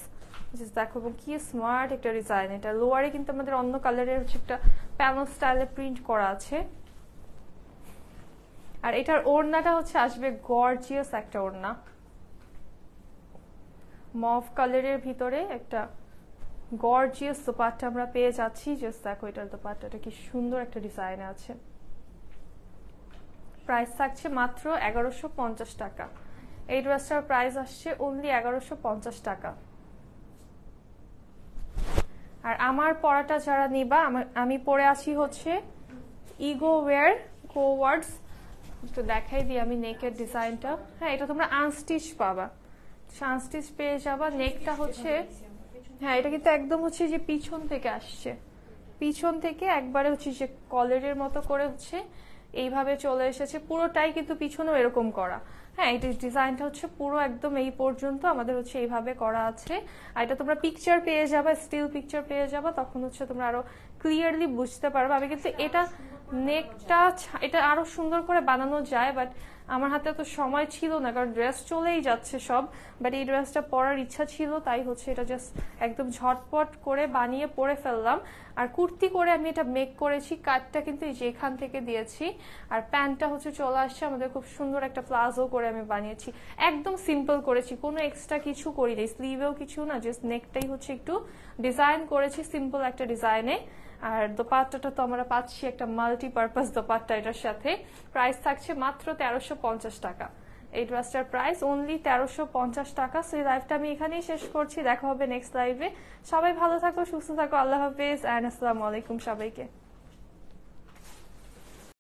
দেখো কি স্মার্ট একটা ডিজাইন এটা লোয়ারে কিন্তু আমাদের অন্য কালারের হচ্ছে একটা প্যানেল স্টাইলে প্রিন্ট করা আছে আর এটার ওড়নাটা হচ্ছে আসবে গর্জিয়াস একটা ওড়না মভ কালারের ভিতরে একটা গর্জিয়াস দোপাট্টা আমরা পেয়ে যাচ্ছি জাস্ট দেখো এটার দোপাট্টাটা কি সুন্দর একটা ডিজাইন আছে প্রাইস থাকছে মাত্র এগারোশো পঞ্চাশ টাকা এই ড্রেসটার প্রাইস আসছে অনলি এগারোশো পঞ্চাশ টাকা আর আমার পড়াটা যারা নিবা আমি পরে আছি হচ্ছে ইগো ওয়ার কোওয়ার্ডস একটু দেখাই দিই আমি নেকের ডিজাইনটা হ্যাঁ এটা তোমরা আনস্টিচ পাবা আনস্টিচ আচ্ছা, পেয়ে যাবা নেকটা হচ্ছে হ্যাঁ এটা কিন্তু একদম হচ্ছে যে পিছন থেকে আসছে পিছন থেকে একবারে হচ্ছে যে কলেরের মতো করে হচ্ছে এইভাবে চলে এসেছে পুরোটাই কিন্তু পিছনেও এরকম করা হ্যাঁ এটা ডিজাইনটা হচ্ছে পুরো একদম এই পর্যন্ত আমাদের হচ্ছে এইভাবে করা আছে আর এটা তোমরা পিকচার পেয়ে যাবে স্টিল পিকচার পেয়ে যাবে তখন হচ্ছে তোমরা আরো ক্লিয়ারলি বুঝতে পারবে আমি কিন্তু এটা নেকটা এটা আরো সুন্দর করে বানানো যায় বাট আমার হাতে তো সময় ছিল না কারণ ড্রেস চলেই যাচ্ছে সব বাট এই ড্রেসটা পরার ইচ্ছা ছিল তাই হচ্ছে এটা জাস্ট একদম ঝটপট করে বানিয়ে পরে ফেললাম আর কুর্তি করে আমি এটা মেক করেছি কাটটা কিন্তু এই যেখান থেকে দিয়েছি আর প্যান্টটা হচ্ছে চলে আসছে আমাদের খুব সুন্দর একটা প্লাজো করে আমি বানিয়েছি একদম সিম্পল করেছি কোনো এক্সট্রা কিছু করি নাই স্লিভেও কিছু না জাস্ট নেকটাই হচ্ছে একটু ডিজাইন করেছি সিম্পল একটা ডিজাইনে আর দোপাট্টাটা তো আমরা পাচ্ছি একটা মাল্টিপারপাস দোপাট্টা এটার সাথে প্রাইস থাকছে মাত্র তেরোশো পঞ্চাশ টাকা এই ড্রেসটার প্রাইস অনলি তেরোশো পঞ্চাশ টাকা সো এই লাইভটা আমি এখানেই শেষ করছি দেখা হবে নেক্সট লাইভে সবাই ভালো থাকো সুস্থ থাকো আল্লাহ হাফিজ অ্যান্ড আসসালামু আলাইকুম সবাইকে